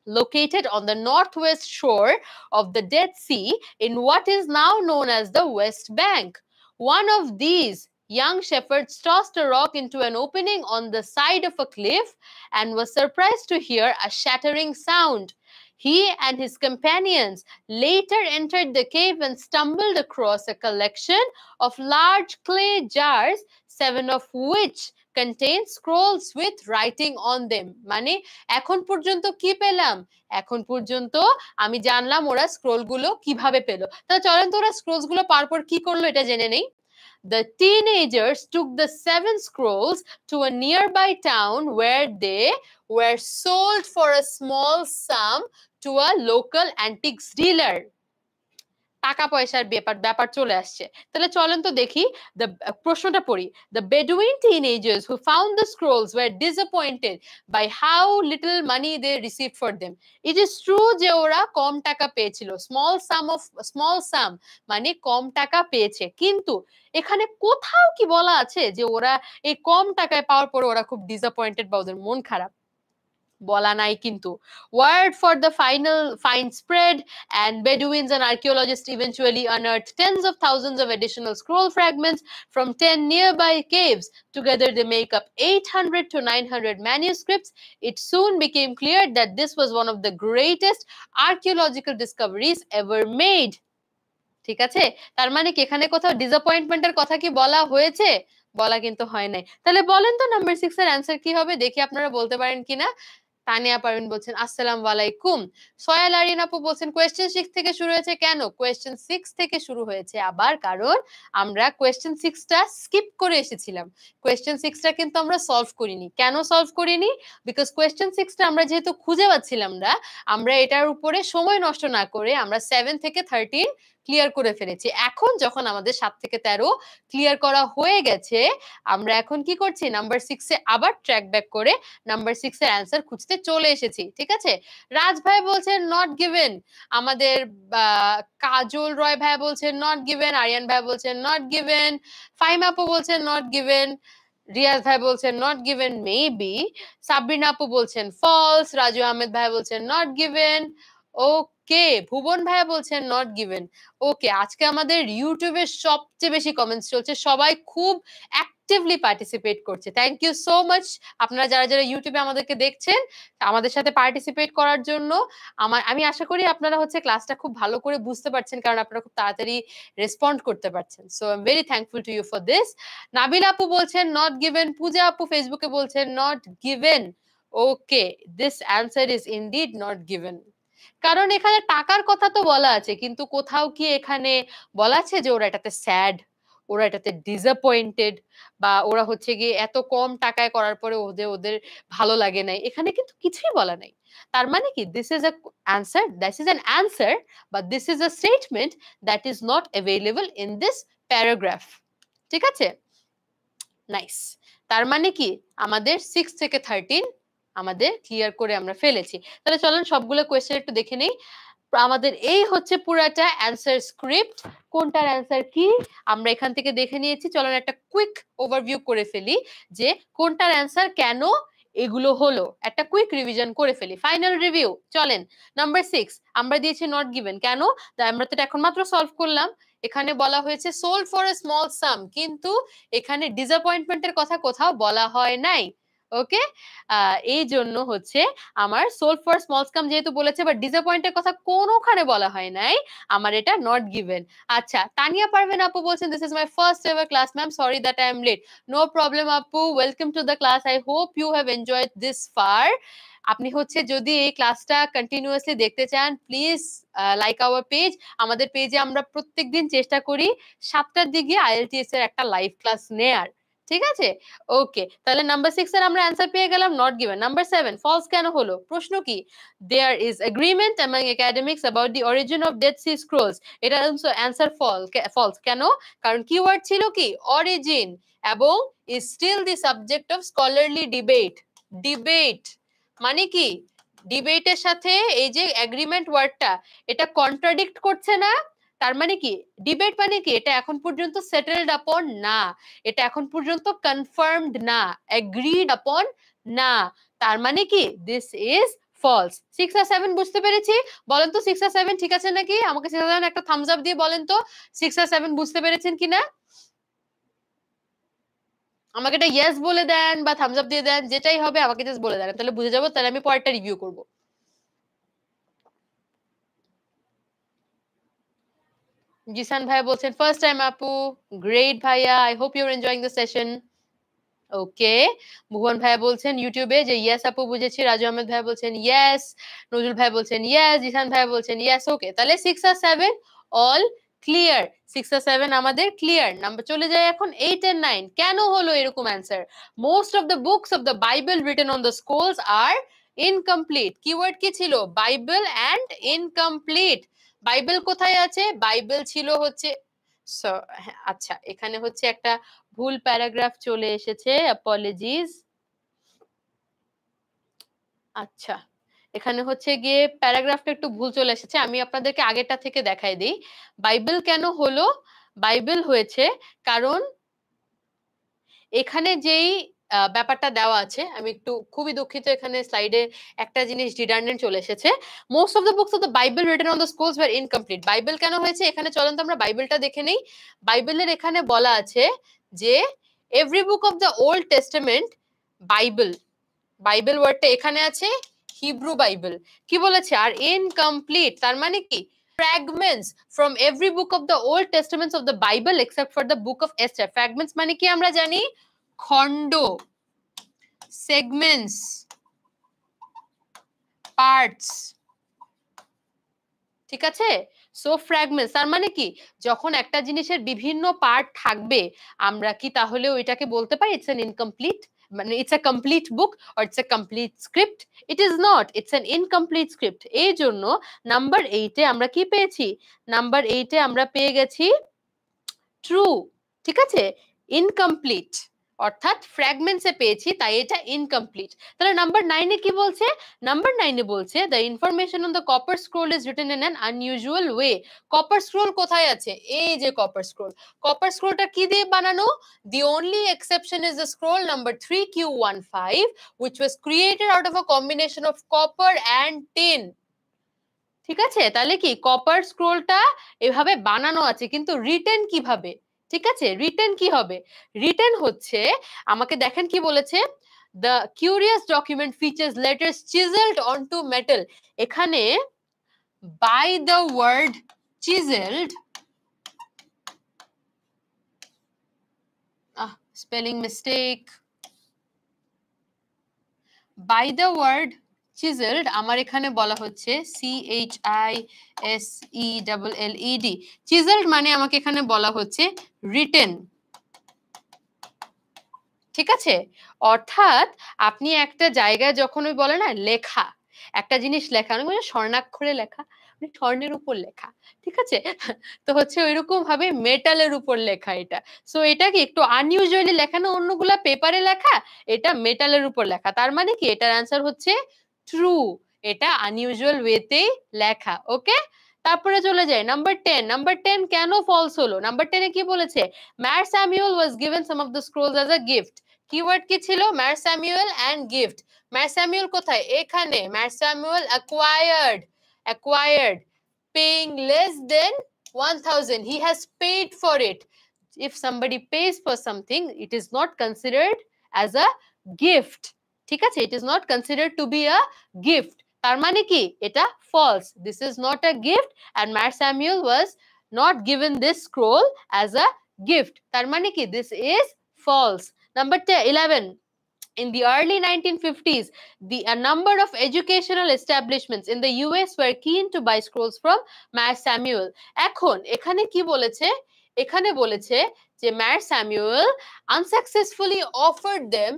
Located on the northwest shore of the Dead Sea in what is now known as the West Bank. One of these young shepherds tossed a rock into an opening on the side of a cliff and was surprised to hear a shattering sound. He and his companions later entered the cave and stumbled across a collection of large clay jars, seven of which contain scrolls with writing on them মানে এখন পর্যন্ত কি পেলাম এখন পর্যন্ত আমি জানলাম ওরা স্ক্রোলগুলো কিভাবে পেলো তা চলেন তো ওরা gulo parpor কি করলো এটা জেনে নেই the teenagers took the seven scrolls to a nearby town where they were sold for a small sum to a local antiques dealer. টাকা পয়সার ব্যাপার ব্যাপার চলে আসছে তাহলে চলেন তো দেখি দ্য প্রশ্নটা পড়ি the Bedouin teenagers who found the scrolls were disappointed by how little money they receive for them it is true যে ওরা কম টাকা পেয়েছিল small sum of small sum মানে কম টাকা পেয়েছে কিন্তু এখানে কোথাও কি বলা আছে যে ওরা এই কম টাকায় পাওয়ার পরে ওরা খুব ডিসঅ্যাপয়েন্টেড বা ওদের মন খারাপ বলা নাই কিন্তু word for the final fine spread and Bedouins and archaeologist eventually unearth tens of thousands of additional scroll fragments from ten nearby caves together they make up eight hundred to nine hundred manuscripts it soon became clear that this was one of the greatest archaeological discoveries ever made ঠিক আছে তার মানে কি এখানে কোথাও ডিসঅপয়েন্টমেন্টের কথা কি বলা হয়েছে বলা কিন্তু হয় নাই তাহলে বলেন তো নাম্বার সিক্স এর অ্যান্সার কি হবে দেখি আপনারা বলতে পারেন কিনা তানিয়া পারবেন বলছেন আসসালাম আলাইকুম সয়াল আরিন আপু বলছেন কোয়েশ্চেন সিক্স থেকে শুরু হয়েছে কেন কোয়েশ্চেন সিক্স থেকে শুরু হয়েছে আবার কারণ আমরা কোয়েশ্চেন সিক্সটা স্কিপ করে এসেছিলাম কোয়েশ্চেন সিক্সটা কিন্তু আমরা সলভ করিনি কেন সলভ করিনি বিকজ কোয়েশ্চেন সিক্সটা আমরা যেহেতু খুঁজে পাচ্ছিলাম না আমরা এটার উপরে সময় নষ্ট না করে আমরা সেভেন থেকে থার্টিন ক্লিয়ার করে ফেলেছি এখন যখন আমাদের সাত থেকে তেরো ক্লিয়ার করা হয়ে গেছে আমরা এখন কি করছি নাম্বার সিক্সে আবার ট্র্যাক ব্যাক করে নাম্বার সিক্সের অ্যান্সার খুঁজতে চলে এসেছি ঠিক আছে রাজ ভাই বলছেন নট গিভেন আমাদের কাজল রয় ভাই বলছেন নট গিভেন আরিয়ান ভাই বলছেন নট গিভেন ফাইম আপু বলছেন নট গিভেন রিয়াজ ভাই বলছেন নট গিভেন মেবি সাবরিনা আপু বলছেন ফলস রাজু আহমেদ ভাই বলছেন নট গিভেন কে ভুবন ভাইয়া বলছেন নট গিভেন ওকে আজকে আমাদের ইউটিউবে সবচেয়ে বেশি কমেন্টস চলছে সবাই খুব অ্যাক্টিভলি পার্টিসিপেট করছে থ্যাংক ইউ সো মাচ আপনারা যারা যারা ইউটিউবে আমাদেরকে দেখছেন আমাদের সাথে পার্টিসিপেট করার জন্য আমার আমি আশা করি আপনারা হচ্ছে ক্লাসটা খুব ভালো করে বুঝতে পারছেন কারণ আপনারা খুব তাড়াতাড়ি রেসপন্ড করতে পারছেন so I am very thankful to you for this Nabil আপু বলছেন নট গিভেন পূজা আপু ফেসবুকে বলছেন not given okay this answer is indeed not given কারণ এখানে টাকার কথা তো বলা আছে কিন্তু কোথাও কি এখানে বলা আছে যে ওরা এটাতে স্যাড ওরা এটাতে ডিসঅ্যাপয়েন্টেড বা ওরা হচ্ছে গিয়ে এত কম টাকায় করার পরে ওদের ওদের ভালো লাগে নাই এখানে কিন্তু কিছুই বলা নাই তার মানে কি this is answer that is an answer বা this is a statement that is not available in this paragraph ঠিক আছে নাইস তার মানে কি আমাদের সিক্স থেকে থার্টিন আমাদের ক্লিয়ার করে আমরা ফেলেছি তাহলে চলুন সবগুলো কোয়েশ্চেন একটু দেখে নেই আমাদের এই হচ্ছে পুরাটা অ্যান্সার স্ক্রিপ্ট কোনটার অ্যান্সার কি আমরা এখান থেকে দেখে নিয়েছি চলুন একটা কুইক ওভারভিউ করে ফেলি যে কোনটার অ্যান্সার কেন এগুলো হলো একটা কুইক রিভিশন করে ফেলি ফাইনাল রিভিউ চলেন নাম্বার সিক্স আমরা দিয়েছি নট গিভেন কেন আমরা তো এখন মাত্র সলভ করলাম এখানে বলা হয়েছে sold for a small sum কিন্তু এখানে ডিসঅ্যাপয়েন্টমেন্টের কথা কোথাও বলা হয় নাই ওকে এই জন্য হচ্ছে আমার সোল ফর স্মল স্কাম যেহেতু বলেছে বা ডিসঅ্যাপয়েন্টের কথা কোনোখানে বলা হয় নাই আমার এটা নট গিভেন আচ্ছা তানিয়া পারবেন আপু বলছেন this is my first ever class ma'am sorry that I am late no problem আপু welcome to the class I hope you have enjoyed this far আপনি হচ্ছে যদি এই ক্লাসটা কন্টিনিউয়াসলি দেখতে চান প্লিজ লাইক আওয়ার পেজ আমাদের পেজে আমরা প্রত্যেকদিন চেষ্টা করি সাতটার দিকে আইএলটিএস এর একটা লাইভ ক্লাস নেয়ার ঠিক আছে ওকে তাহলে নাম্বার সিক্স এর আমরা অ্যান্সার পেয়ে গেলাম not given number seven false কেন হলো প্রশ্ন কি there is agreement among academics about the origin of Dead Sea scrolls এটা অ্যান্সার ফলস ফলস কেন কারণ কিওয়ার্ড ছিল কি অরিজিন এবং is still the subject of scholarly debate debate মানে কি ডিবেটের সাথে এই যে এগ্রিমেন্ট ওয়ার্ডটা এটা কন্ট্রাডিক্ট করছে না তার মানে কি ডিবেট মানে কি এটা এখন পর্যন্ত সেটেলড আপন না এটা এখন পর্যন্ত কনফার্মড না এগ্রিড আপন না তার মানে কি দিস ইজ ফলস সিক্স আর সেভেন বুঝতে পেরেছি বলেন তো সিক্স আর সেভেন ঠিক আছে নাকি আমাকে সিক্স আর একটা থামস আপ দিয়ে বলেন তো সিক্স আর সেভেন বুঝতে পেরেছেন কি না আমাকে এটা ইয়েস বলে দেন বা থামস আপ দিয়ে দেন যেটাই হবে আমাকে জাস্ট বলে দেন তাহলে বুঝে যাবো তাহলে আমি পরেরটা রিভিউ করবো জিসান ভাই বলছেন ফার্স্ট টাইম আপু গ্রেট ভাইয়া I hope you're enjoying the session okay Bhuban ভাই বলছেন ইউটিউবে যে ইয়েস আপু বুঝেছি রাজু আহমেদ ভাই বলছেন ইয়েস নজরুল ভাই বলছেন ইয়েস জিসান ভাই বলছেন ইয়েস ওকে তাহলে সিক্স আর সেভেন অল ক্লিয়ার সিক্স আর সেভেন আমাদের ক্লিয়ার নাম্বার চলে যায় এখন এইট এন্ড নাইন কেন হলো এরকম answer most of the books of the Bible written on the scrolls are incomplete keyword কি ছিল বাইবেল অ্যান্ড ইনকমপ্লিট বাইবেল কোথায় আছে বাইবেল ছিল হচ্ছে হ্যাঁ, আচ্ছা এখানে হচ্ছে একটা ভুল প্যারাগ্রাফ চলে এসেছে অ্যাপলজিস আচ্ছা এখানে হচ্ছে গিয়ে প্যারাগ্রাফটা একটু ভুল চলে এসেছে আমি আপনাদেরকে আগেরটা থেকে দেখাই দিই বাইবেল কেন হলো বাইবেল হয়েছে কারণ এখানে যেই ব্যাপারটা দেওয়া আছে আমি একটু খুবই দুঃখিত এখানে স্লাইডে একটা জিনিস ডিডান্ডেন্ট চলে এসেছে most of the books of the Bible return on the scrolls were incomplete Bible কেন হয়েছে এখানে চলেন তো আমরা বাইবেলটা দেখে নেই বাইবেলের এখানে বলা আছে যে every book of the Old Testament Bible Bible ওয়ার্ডটা এখানে আছে হিব্রু বাইবেল কি বলেছে আর ইনকমপ্লিট তার মানে কি fragments from every book of the old testaments of the bible except for the book of esther fragments মানে কি আমরা জানি খন্ড সেগমেন্টস পার্টস ঠিক আছে সো ফ্র্যাগমেন্টস তার মানে কি যখন একটা জিনিসের বিভিন্ন পার্ট থাকবে আমরা কি তাহলে ওইটাকে বলতে পারি ইটস অ্যান ইনকমপ্লিট মানে it's a complete book or it's a complete script it is not it's an incomplete script এই জন্য নাম্বার এইটে আমরা কি পেয়েছি নাম্বার এইটে আমরা পেয়ে গেছি ট্রু ঠিক আছে ইনকমপ্লিট অর্থাৎ ফ্র্যাগমেন্টসে পেয়েছি তাই এটা ইনকমপ্লিট তাহলে নাম্বার নাইনে কি বলছে নাম্বার নাইনে বলছে the information on the copper scroll is written in an unusual way copper scroll কোথায় আছে এই যে কপার স্ক্রোল কপার স্ক্রোলটা কি দিয়ে বানানো the only exception is the scroll number three Q one five which was created out of a combination of copper and tin ঠিক আছে তাহলে কি কপার স্ক্রোলটা এভাবে বানানো আছে কিন্তু রিটেন কিভাবে ঠিক আছে রিটেন কি হবে রিটেন হচ্ছে আমাকে দেখেন কি বলেছে the curious document features letters chiselled on to metal এখানে by the word chiselled spelling mistake by the word chiselled আমার এখানে বলা হচ্ছে C H I S E double L E D chiselled মানে আমাকে এখানে বলা হচ্ছে রিটেন ঠিক আছে অর্থাৎ আপনি একটা জায়গায় যখন ওই বলে না লেখা একটা জিনিস লেখা মানে স্বর্ণাক্ষরে লেখা মানে স্বর্ণের উপর লেখা ঠিক আছে তো হচ্ছে ওইরকম ভাবে মেটালের উপর লেখা এটা সো এটা কি একটু আনইউজুয়ালি লেখানো অন্যগুলা পেপারে লেখা এটা মেটালের উপর লেখা তার মানে কি এটার অ্যান্সার হচ্ছে ট্রু এটা আনইউজুয়াল ওয়েতেই লেখা ওকে তারপরে চলে যাই নাম্বার টেন নাম্বার টেন কেন ফলস হলো নাম্বার টেনে কি বলেছে Mar Samuel was given some of the scrolls as a gift keyword কি ছিল Mar Samuel and gift Mar Samuel কোথায় এখানে Mar Samuel acquired acquired paying less than 1000 he has paid for it if somebody pays for something it is not considered as a gift ঠিক আছে it is not consider to be a gift তার মানে কি এটা false this is not a gift and Mar Samuel was not given this scroll as a gift তার মানে কি this is false number eleven In the early 1950s, the, a number of educational establishments in the US were keen to buy scrolls from Mayor Samuel. এখন এখানে কি বলেছে এখানে বলেছে যে Mayor Samuel unsuccessfully offered them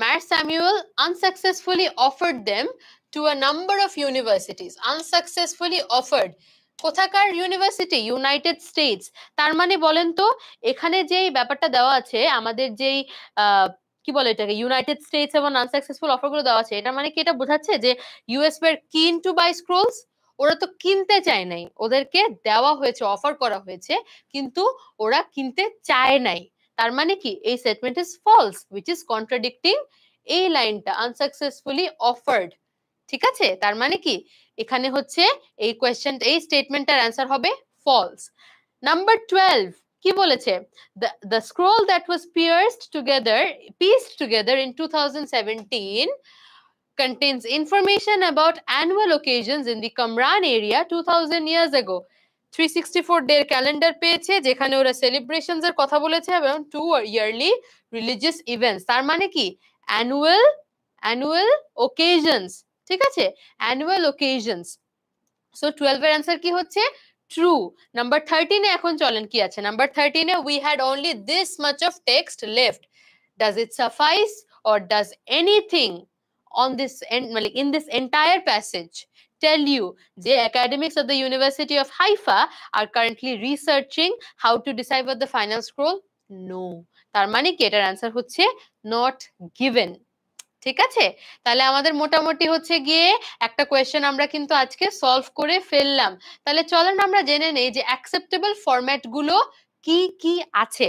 Matt Samuel unsuccessfully offered them to a number of universities. Unsuccessfully offered. কোথাকার university United States তার মানে বলেন তো এখানে যেই ব্যাপারটা দেওয়া আছে আমাদের যেই কি বলে এটাকে ইউনাইটেড স্টেটস এবং আনসাকসেসফুল অফারগুলো দেওয়া আছে এটা মানে কি এটা বোঝাচ্ছে যে ইউএস এর কিন টু বাই স্ক্রোলস ওরা তো কিনতে চায় নাই ওদেরকে দেওয়া হয়েছে অফার করা হয়েছে কিন্তু ওরা কিনতে চায় নাই তার মানে কি এই statement is false which is contradicting এই লাইনটা আনসাকসেসফুলি অফার্ড ঠিক আছে তার মানে কি এখানে হচ্ছে এই কোয়েশ্চেন এই স্টেটমেন্টটার অ্যান্সার হবে ফলস নাম্বার টুয়েলভ কি বলেছে the scroll that was pierced together pieced together in two thousand seventeen contains information about annual occasions in the Kamran area 2000 years ago. Three sixty four day calendar পেয়েছে যেখানে ওরা celebration কথা বলেছে এবং two yearly religious events তার মানে কি annual annual occasions ঠিক আছে অ্যানুয়াল ওকেশনস সো টুয়েলভ এর কি হচ্ছে ট্রু নাম্বার থার্টিনে এখন চলেন কি আছে নাম্বার থার্টিনে we had only this much of text left does it suffice or does anything on this মানে in this entire passage tell you the academics of the University of Haifa are currently researching how to decipher the final scroll? No. Tarmani keter answer hoche not given. ঠিক আছে তাহলে আমাদের মোটামুটি হচ্ছে গিয়ে একটা question আমরা কিন্তু আজকে সলভ করে ফেললাম তাহলে চলেন আমরা জেনে নেই যে অ্যাকসেপ্টেবল ফরম্যাট গুলো কি কি আছে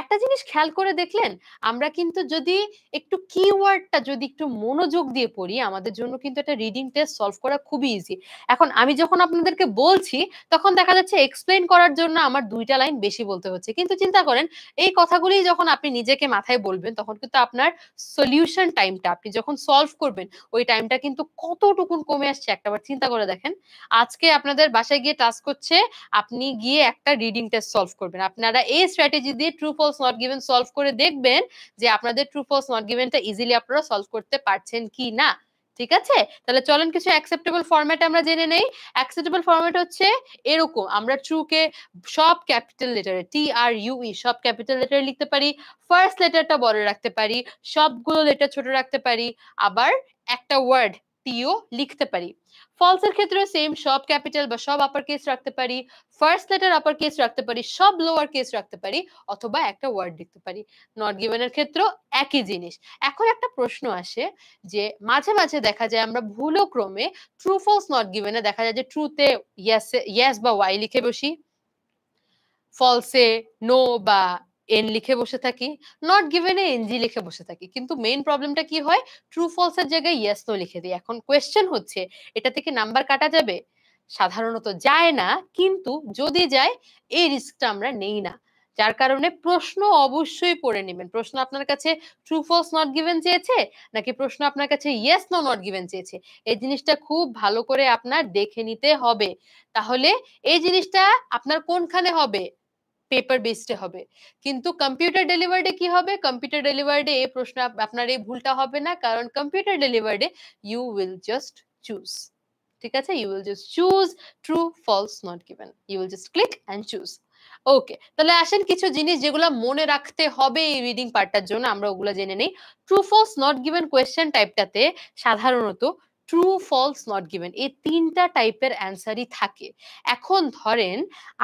একটা জিনিস খেয়াল করে দেখলেন আমরা কিন্তু যদি একটু কিওয়ার্ডটা যদি একটু মনোযোগ দিয়ে পড়ি আমাদের জন্য কিন্তু একটা রিডিং টেস্ট সলভ করা খুবই ইজি এখন আমি যখন আপনাদেরকে বলছি তখন দেখা যাচ্ছে এক্সপ্লেন করার জন্য আমার দুইটা লাইন বেশি বলতে হচ্ছে কিন্তু চিন্তা করেন এই কথাগুলি যখন আপনি নিজেকে মাথায় বলবেন তখন কিন্তু আপনার সলিউশন টাইমটা আপনি যখন সলভ করবেন ওই টাইমটা কিন্তু কতটুকুন কমে আসছে একটাবার চিন্তা করে দেখেন আজকে আপনাদের বাসায় গিয়ে টাস্ক হচ্ছে আপনি গিয়ে একটা রিডিং টেস্ট সলভ করবেন আপনারা এই স্ট্র্যাটেজি দিয়ে true false not given solve করে দেখবেন যে আপনাদের ট্রু ফলস নট গিভেনটা ইজিলি আপনারা সলভ করতে পারছেন কি না ঠিক আছে তাহলে চলেন কিছু অ্যাকসেপ্টেবল ফরম্যাট আমরা জেনে নেই অ্যাকসেপ্টেবল ফরম্যাট হচ্ছে এরকম আমরা ট্রু কে সব ক্যাপিটাল লেটারে টি আর ই সব ক্যাপিটাল লেটারে লিখতে পারি ফার্স্ট লেটারটা বড় রাখতে পারি সবগুলো লেটার ছোট রাখতে পারি আবার একটা ওয়ার্ড টিও লিখতে পারি ফলসের ক্ষেত্রে সেম সব ক্যাপিটাল বা সব আপার কেস রাখতে পারি ফার্স্ট লেটার আপার কেস রাখতে পারি সব লোয়ার কেস রাখতে পারি অথবা একটা ওয়ার্ড লিখতে পারি নট গিভেনের ক্ষেত্রেও একই জিনিস এখন একটা প্রশ্ন আসে যে মাঝে মাঝে দেখা যায় আমরা ভুলো ক্রমে ট্রু ফলস নট গিভেনে দেখা যায় যে ট্রুতে ইয়াস ইয়াস বা ওয়াই লিখে বসি ফলসে নো বা এন লিখে বসে থাকি নট গিভেন এ এনজি লিখে বসে থাকি কিন্তু মেইন প্রবলেমটা কি হয় ট্রু ফলস এর জায়গায় ইয়েস নো লিখে দিই এখন কোয়েশ্চেন হচ্ছে এটা থেকে নাম্বার কাটা যাবে সাধারণত যায় না কিন্তু যদি যায় এই রিস্কটা আমরা নেই না যার কারণে প্রশ্ন অবশ্যই পড়ে নেবেন প্রশ্ন আপনার কাছে ট্রু ফলস নট গিভেন চেয়েছে নাকি প্রশ্ন আপনার কাছে ইয়েস নো নট গিভেন চেয়েছে এই জিনিসটা খুব ভালো করে আপনার দেখে নিতে হবে তাহলে এই জিনিসটা আপনার কোনখানে হবে পেপার বেসডে হবে কিন্তু কম্পিউটার ডেলিভার্ডে কি হবে কম্পিউটার ডেলিভার্ডে এই প্রশ্ন আপনার এই ভুলটা হবে না কারণ কম্পিউটার ডেলিভার্ডে ইউ উইল জাস্ট চুজ ঠিক আছে you will just choose true false not given you will just click and choose okay তাহলে আসেন কিছু জিনিস যেগুলো মনে রাখতে হবে এই রিডিং পার্টটার জন্য আমরা ওগুলো জেনে নেই true false not given question টাইপটাতে সাধারণত ট্রু ফলস নট গিভেন এই তিনটা টাইপের অ্যান্সারই থাকে এখন ধরেন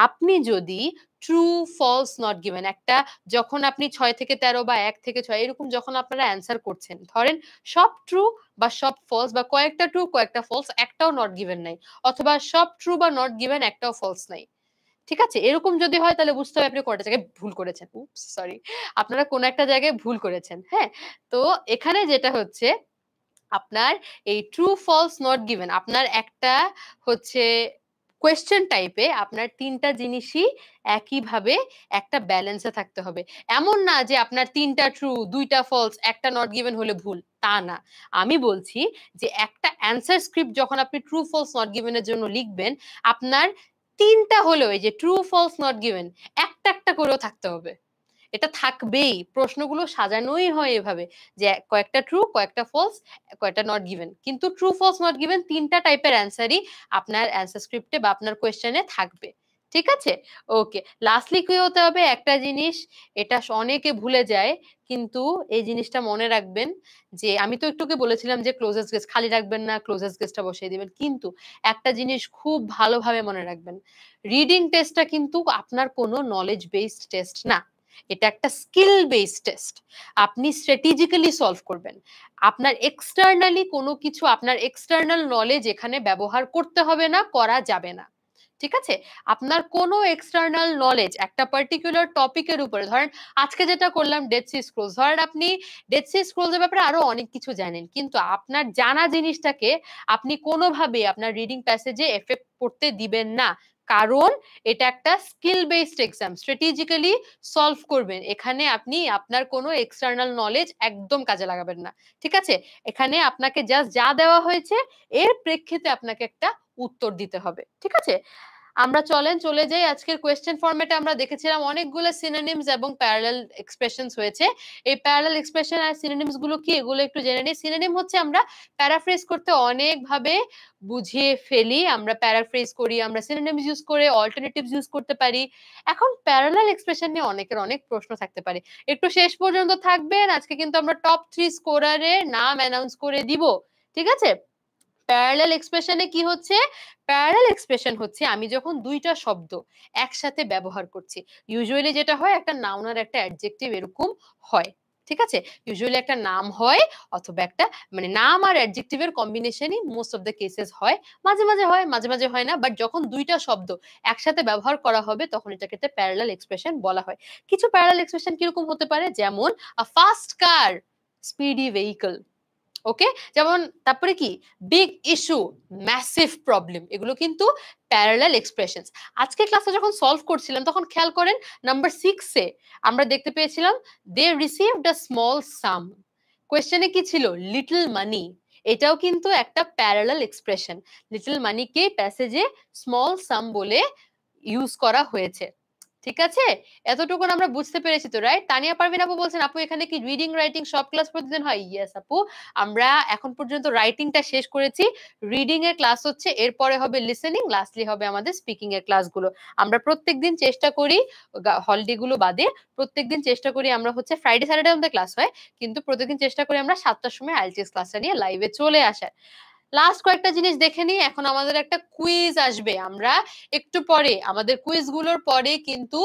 আপনি যদি ট্রু ফলস নট গিভেন একটা যখন আপনি ছয় থেকে তেরো বা এক থেকে ছয় এরকম যখন আপনারা অ্যান্সার করছেন ধরেন সব ট্রু বা সব ফলস বা কয়েকটা ট্রু কয়েকটা ফলস একটাও নট গিভেন নাই অথবা সব ট্রু বা নট গিভেন একটাও ফলস নাই ঠিক আছে এরকম যদি হয় তাহলে বুঝতে হবে আপনি কোনটা জায়গায় ভুল করেছেন সরি আপনারা কোন একটা জায়গায় ভুল করেছেন হ্যাঁ তো এখানে যেটা হচ্ছে আপনার এই ট্রু ফলস নট গিভেন আপনার একটা হচ্ছে কোয়েশ্চেন টাইপে আপনার তিনটা জিনিসই একইভাবে একটা ব্যালেন্সে থাকতে হবে এমন না যে আপনার তিনটা ট্রু দুইটা ফলস একটা নট গিভেন হলে ভুল তা না আমি বলছি যে একটা অ্যান্সার স্ক্রিপ্ট যখন আপনি ট্রু ফলস নট গিভেনের জন্য লিখবেন আপনার তিনটা হলেও এই যে ট্রু ফলস নট গিভেন একটা একটা করেও থাকতে হবে এটা থাকবেই প্রশ্নগুলো সাজানোই হয় এভাবে যে কয়েকটা ট্রু কয়েকটা ফলস কয়েকটা নট গিভেন কিন্তু ট্রু ফলস নট গিভেন তিনটা টাইপের অ্যান্সারই আপনার অ্যান্সার স্ক্রিপ্টে বা আপনার কোয়েশ্চেনে থাকবে ঠিক আছে ওকে লাস্টলি কি হতে হবে একটা জিনিস এটা অনেকে ভুলে যায় কিন্তু এই জিনিসটা মনে রাখবেন যে আমি তো একটুকে বলেছিলাম যে ক্লোজেস গেস্ট খালি রাখবেন না ক্লোজেস গেস্টটা বসিয়ে দেবেন কিন্তু একটা জিনিস খুব ভালোভাবে মনে রাখবেন রিডিং টেস্টটা কিন্তু আপনার কোনো নলেজ বেসড টেস্ট না এটা একটা স্কিল বেস টেস্ট আপনি স্ট্র্যাটেজিক্যালি সলভ করবেন আপনার এক্সটার্নালি কোনো কিছু আপনার এক্সটার্নাল নলেজ এখানে ব্যবহার করতে হবে না করা যাবে না ঠিক আছে আপনার কোনো এক্সটার্নাল নলেজ একটা পার্টিকুলার টপিকের উপরে ধরেন আজকে যেটা করলাম ডেড সি স্ক্রোলস ধরেন আপনি ডেড সি স্ক্রোলস এর ব্যাপারে আরো অনেক কিছু জানেন কিন্তু আপনার জানা জিনিসটাকে আপনি কোনোভাবে আপনার রিডিং প্যাসেজে এফেক্ট করতে দিবেন না কারণ এটা একটা skill based exam strategically solve করবেন এখানে আপনি আপনার কোনো এক্সটার্নাল নলেজ একদম কাজে লাগাবেন না ঠিক আছে এখানে আপনাকে জাস্ট যা দেওয়া হয়েছে এর প্রেক্ষিতে আপনাকে একটা উত্তর দিতে হবে ঠিক আছে আমরা চলেন চলে যাই আজকের কোয়েশ্চেন ফর্মেটে আমরা দেখেছিলাম অনেকগুলো সিনোনিমস এবং প্যারালাল এক্সপ্রেশনস হয়েছে এই প্যারালাল এক্সপ্রেশন আর সিনোনিমস গুলো কি এগুলো একটু জেনে নিই সিনোনিম হচ্ছে আমরা প্যারাফ্রেজ করতে অনেকভাবে বুঝিয়ে ফেলি আমরা প্যারাফ্রেজ করি আমরা সিনোনিমস ইউজ করে অল্টারনেটিভ ইউজ করতে পারি এখন প্যারালাল এক্সপ্রেশন নিয়ে অনেকের অনেক প্রশ্ন থাকতে পারে একটু শেষ পর্যন্ত থাকবেন আজকে কিন্তু আমরা টপ থ্রি স্কোরারের নাম অ্যানাউন্স করে দিব ঠিক আছে প্যারালাল এক্সপ্রেশনে কি হচ্ছে প্যারাল এক্সপ্রেশন হচ্ছে আমি যখন দুইটা শব্দ একসাথে ব্যবহার করছি ইউজুয়ালি যেটা হয় একটা নাউন আর একটা অ্যাডজেক্টিভ এরকম হয় ঠিক আছে ইউজুয়ালি একটা নাম হয় অথবা একটা মানে নাম আর অ্যাডজেক্টিভের কম্বিনেশনই মোস্ট অফ দ্য কেসেস হয় মাঝে মাঝে হয় মাঝে মাঝে হয় না বাট যখন দুইটা শব্দ একসাথে ব্যবহার করা হবে তখন এটাকে প্যারালাল এক্সপ্রেশন বলা হয় কিছু প্যারালাল এক্সপ্রেশন কিরকম হতে পারে যেমন a fast car speedy vehicle okay যেমন তারপরে কি বিগ ইস্যু ম্যাসিভ প্রবলেম এগুলো কিন্তু প্যারালাল এক্সপ্রেশন আজকে ক্লাসে যখন সলভ করছিলাম তখন খেয়াল করেন নাম্বার সিক্সে আমরা দেখতে পেয়েছিলাম they receive the small sum কোয়েশ্চেনে কি ছিল লিটল মানি এটাও কিন্তু একটা প্যারালাল এক্সপ্রেশন লিটল মানিকে প্যাসেজে স্মল সাম বলে ইউজ করা হয়েছে ঠিক আছে এতটুকু আমরা বুঝতে পেরেছি তো রাইট তানিয়া পারবেন আপু বলছেন আপু এখানে কি রিডিং রাইটিং সব ক্লাস প্রতিদিন হয় ইয়েস আপু আমরা এখন পর্যন্ত রাইটিংটা শেষ করেছি রিডিং এর ক্লাস হচ্ছে এরপরে হবে লিসেনিং লাস্টলি হবে আমাদের স্পিকিং এর ক্লাসগুলো আমরা প্রত্যেক দিন চেষ্টা করি হলিডে গুলো বাদে প্রত্যেকদিন চেষ্টা করি আমরা হচ্ছে ফ্রাইডে স্যাটারডে আমাদের ক্লাস হয় কিন্তু প্রত্যেকদিন চেষ্টা করি আমরা সাতটার সময় আইএলটিএস ক্লাসটা নিয়ে লাইভে চলে আসার লাস্ট কয়েকটা জিনিস দেখে নিই এখন আমাদের একটা কুইজ আসবে আমরা একটু পরে আমাদের কুইজগুলোর পরে কিন্তু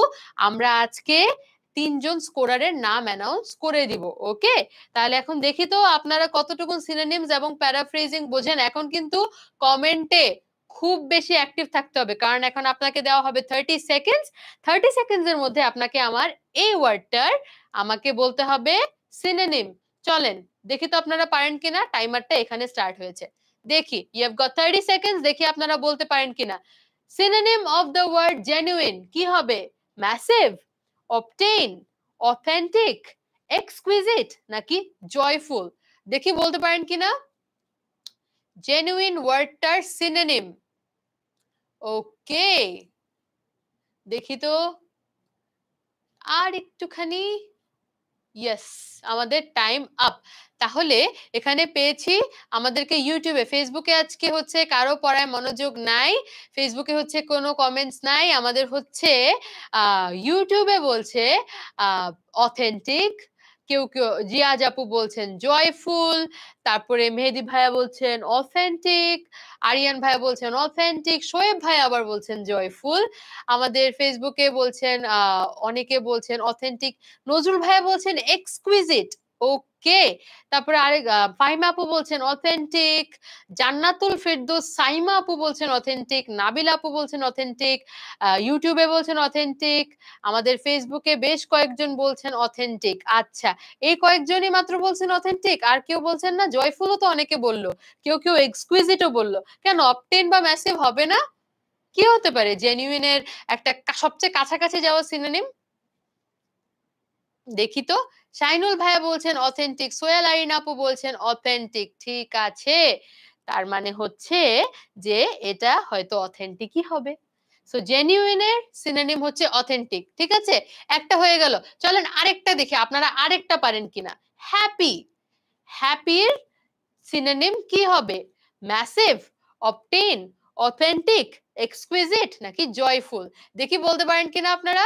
আমরা আজকে তিনজন স্কোরারের নাম অ্যানাউন্স করে দিব ওকে তাহলে এখন দেখি তো আপনারা কতটুকু সিনোনিমস এবং প্যারাফ্রেজিং বোঝেন এখন কিন্তু কমেন্টে খুব বেশি অ্যাক্টিভ থাকতে হবে কারণ এখন আপনাকে দেওয়া হবে থার্টি সেকেন্ডস থার্টি সেকেন্ডসের মধ্যে আপনাকে আমার এই ওয়ার্ডটার আমাকে বলতে হবে সিনেনিম চলেন দেখি তো আপনারা পারেন কিনা টাইমারটা এখানে স্টার্ট হয়েছে দেখি ইউ হ্যাভGot 30 seconds দেখি আপনারা বলতে পারেন কিনা synonym of the word genuine কি হবে massive obtain authentic exquisite নাকি joyful দেখি বলতে পারেন কিনা জেনুইন ওয়ার্ডটার সিনোনিম ওকে দেখি তো আর একটুখানি ইয়েস আমাদের টাইম আপ তাহলে এখানে পেয়েছি আমাদেরকে ইউটিউবে ফেসবুকে আজকে হচ্ছে কারো পড়ায় মনোযোগ নাই ফেসবুকে হচ্ছে কোনো কমেন্টস নাই আমাদের হচ্ছে ইউটিউবে বলছে অথেন্টিক কেউ কেউ জিয়াজ আপু বলছেন জয়ফুল তারপরে মেহেদি ভাইয়া বলছেন অথেন্টিক আরিয়ান ভাইয়া বলছেন অথেন্টিক শোয়েব ভাই আবার বলছেন জয়ফুল আমাদের ফেসবুকে বলছেন অনেকে বলছেন অথেন্টিক নজরুল ভাইয়া বলছেন এক্সকুইজিট ওকে কে তারপরে আরেক ফাইমা আপু বলছেন অথেন্টিক জান্নাতুল ফেরদোস সাইমা আপু বলছেন অথেন্টিক নাবিল আপু বলছেন অথেন্টিক ইউটিউবে বলছেন অথেন্টিক আমাদের ফেসবুকে বেশ কয়েকজন বলছেন অথেন্টিক আচ্ছা এই কয়েকজনই মাত্র বলছেন অথেন্টিক আর কেউ বলছেন না জয়ফুলও তো অনেকে বলল কেউ কেউ এক্সকুইজিটও বলল কেন অপটেন বা ম্যাসিভ হবে না কি হতে পারে জেনুইনের একটা সবচেয়ে কাছাকাছি যাওয়া সিনোনিম দেখি তো শাইনুল ভাইয়া বলছেন অথেন্টিক সোহেল আরিন আপু বলছেন অথেন্টিক ঠিক আছে তার মানে হচ্ছে যে এটা হয়তো অথেন্টিকই হবে সো জেনিউইনের সিনানিম হচ্ছে অথেন্টিক ঠিক আছে একটা হয়ে গেল চলেন আরেকটা দেখি আপনারা আরেকটা পারেন কিনা হ্যাপি হ্যাপির সিনানিম কি হবে ম্যাসিভ অপটেন অথেন্টিক এক্সকুইজিট নাকি জয়ফুল দেখি বলতে পারেন কিনা আপনারা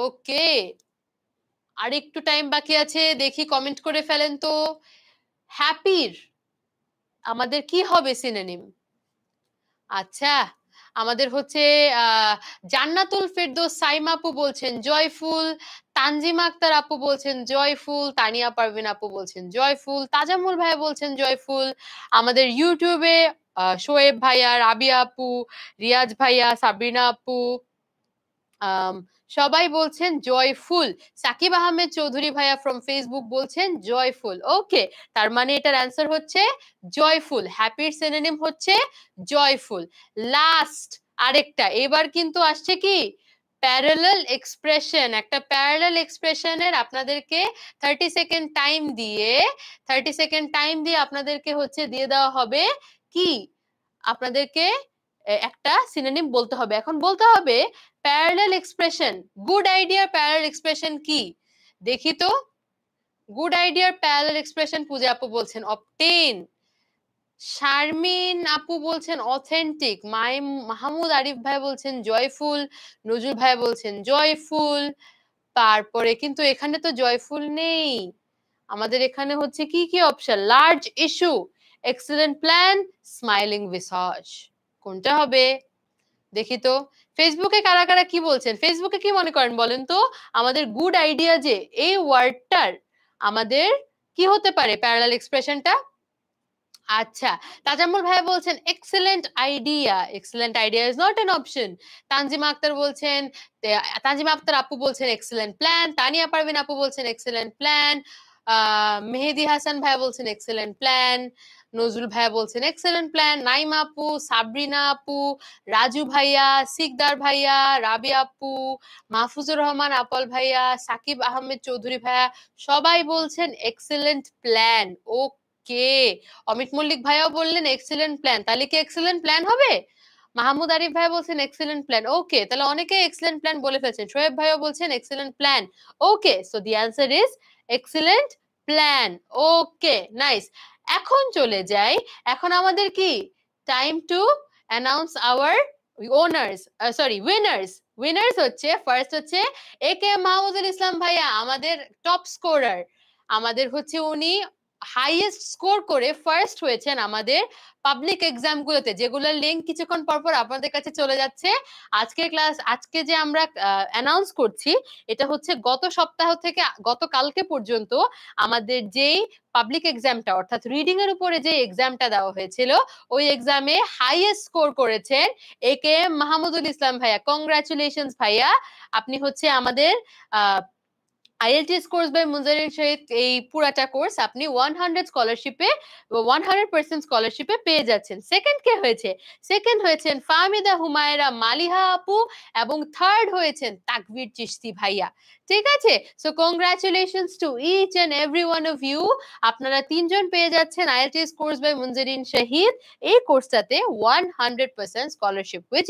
ওকে আর একটু টাইম বাকি আছে দেখি কমেন্ট করে ফেলেন তো হ্যাপির আমাদের কি হবে সিনেনিম আচ্ছা আমাদের হচ্ছে জান্নাতুল ফেরদো সাইম আপু বলছেন জয়ফুল তানজিমা আক্তার আপু বলছেন জয়ফুল তানিয়া পারভিন আপু বলছেন জয়ফুল তাজামুল ভাই বলছেন জয়ফুল আমাদের ইউটিউবে শোয়েব ভাইয়া রাবিয়া আপু রিয়াজ ভাইয়া সাবিনা আপু সবাই বলছেন জয়ফুল সাকিব আহমেদ চৌধুরী ভাইয়া ফ্রম ফেসবুক বলছেন জয়ফুল ওকে তার মানে এটার অ্যান্সার হচ্ছে জয়ফুল হ্যাপির সেনেনিম হচ্ছে জয়ফুল লাস্ট আরেকটা এবার কিন্তু আসছে কি প্যারালাল এক্সপ্রেশন একটা প্যারালাল এক্সপ্রেশনের আপনাদেরকে থার্টি সেকেন্ড টাইম দিয়ে থার্টি সেকেন্ড টাইম দিয়ে আপনাদেরকে হচ্ছে দিয়ে দেওয়া হবে কি আপনাদেরকে একটা সিনেনিম বলতে হবে এখন বলতে হবে প্যারালেল এক্সপ্রেশন গুড আইডিয়ার প্যারালেল এক্সপ্রেশন কি দেখি তো গুড আইডিয়ার প্যারালেল এক্সপ্রেশন পূজা আপু বলছেন অপটেন শারমিন আপু বলছেন অথেন্টিক মাই মাহমুদ আরিফ ভাই বলছেন জয়ফুল নজরুল ভাই বলছেন জয়ফুল তারপরে কিন্তু এখানে তো জয়ফুল নেই আমাদের এখানে হচ্ছে কি কি option large issue excellent plan smiling visage কোনটা হবে দেখি তো ফেসবুকে কারা কারা কি বলছেন ফেসবুকে কি মনে করেন বলেন তো আমাদের গুড আইডিয়া যে এই ওয়ার্ডটার আমাদের কি হতে পারে প্যারাল এক্সপ্রেশনটা আচ্ছা তাজামুল ভাই বলছেন excellent idea excellent idea is not an option Tanjima Akter বলছেন তানজিমা আক্তার আপু বলছেন এক্সেলেন্ট প্ল্যান তানিয়া পারভিন আপু বলছেন এক্সেলেন্ট প্ল্যান মেহেদি হাসান ভাই বলছেন এক্সেলেন্ট প্ল্যান আহ নজরুল ভাইয়া বলছেন এক্সেলেন্ট প্ল্যান নাইম আপু সাবরিনা আপু রাজু ভাইয়া সিকদার ভাইয়া রাবি আপু মাহফুজুর রহমান আপল ভাইয়া সাকিব আহমেদ চৌধুরী ভাইয়া সবাই বলছেন excellent plan okay Amit Mallick ভাইয়াও বললেন এক্সেলেন্ট প্ল্যান তাহলে কি এক্সেলেন্ট প্ল্যান হবে মাহমুদ আরিফ ভাই বলছেন এক্সেলেন্ট প্ল্যান ওকে তাহলে অনেকে এক্সেলেন্ট প্ল্যান বলে ফেলছেন শোয়েব ভাইও বলছেন excellent plan okay so the answer is excellent plan okay nice এখন চলে যাই এখন আমাদের কি time to announce our owners sorry winners winners হচ্ছে ফার্স্ট হচ্ছে এ কে মাহমুদুল ইসলাম ভাইয়া আমাদের টপ স্কোরার আমাদের হচ্ছে উনি হাইয়েস্ট স্কোর করে ফার্স্ট হয়েছেন আমাদের পাবলিক এক্সাম গুলোতে যেগুলোর লিঙ্ক কিছুক্ষণ পরপর আপনাদের কাছে চলে যাচ্ছে আজকের ক্লাস আজকে যে আমরা অ্যানাউন্স করছি এটা হচ্ছে গত সপ্তাহ থেকে গত কালকে পর্যন্ত আমাদের যেই পাবলিক এক্সামটা অর্থাৎ রিডিং এর উপরে যে এক্সামটা দেওয়া হয়েছিল ওই এক্সামে হাইয়েস্ট স্কোর করেছেন এ কে মাহমুদুল ইসলাম ভাইয়া কংগ্রাচুলেশন ভাইয়া আপনি হচ্ছে আমাদের আহ IELTS course by Munzereen Shahid এই পুরাটা কোর্স আপনি ওয়ান হান্ড্রেড স্কলারশিপে ওয়ান হান্ড্রেড পার্সেন্ট স্কলারশিপে পেয়ে যাচ্ছেন সেকেন্ড কে হয়েছে সেকেন্ড হয়েছেন ফাহমিদা হুমায়রা মালিহা আপু এবং থার্ড হয়েছেন তাকবির চিস্তি ভাইয়া ঠিক আছে so congratulations to each and every one of you আপনারা তিনজন পেয়ে যাচ্ছেন IELTS course by Munzereen Shahid এই কোর্সটাতে one hundred percent scholarship which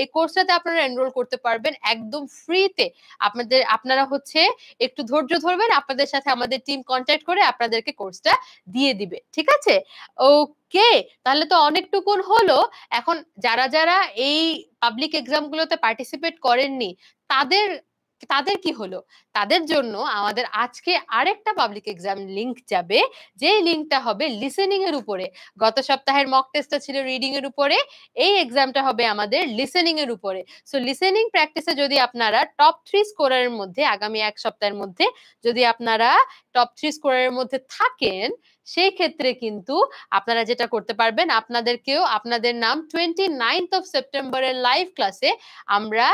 এই কোর্সটাতে আপনারা এনরোল করতে পারবেন একদম ফ্রিতে আপনাদের আপনারা হচ্ছে একটু ধৈর্য ধরবেন আপনাদের সাথে আমাদের টিম কন্ট্যাক্ট করে আপনাদেরকে কোর্সটা দিয়ে দিবে ঠিক আছে ওকে তাহলে তো অনেকটুকুন হলো এখন যারা যারা এই পাবলিক এক্সাম গুলোতে পার্টিসিপেট করেননি তাদের তাদের কি হলো তাদের জন্য আমাদের আজকে আরেকটা পাবলিক এক্সাম লিংক যাবে যে লিংকটা হবে লিসেনিং এর উপরে গত সপ্তাহের মক টেস্টটা ছিল রিডিং এর উপরে এই এক্সামটা হবে আমাদের লিসেনিং এর উপরে সো লিসেনিং প্র্যাকটিসে যদি আপনারা টপ থ্রি স্কোরারের মধ্যে আগামী এক সপ্তাহের মধ্যে যদি আপনারা টপ থ্রি স্কোরারের মধ্যে থাকেন সেই ক্ষেত্রে কিন্তু আপনারা যেটা করতে পারবেন আপনাদেরকেও আপনাদের নাম টোয়েন্টি নাইনথ অফ সেপ্টেম্বরের লাইভ ক্লাসে আমরা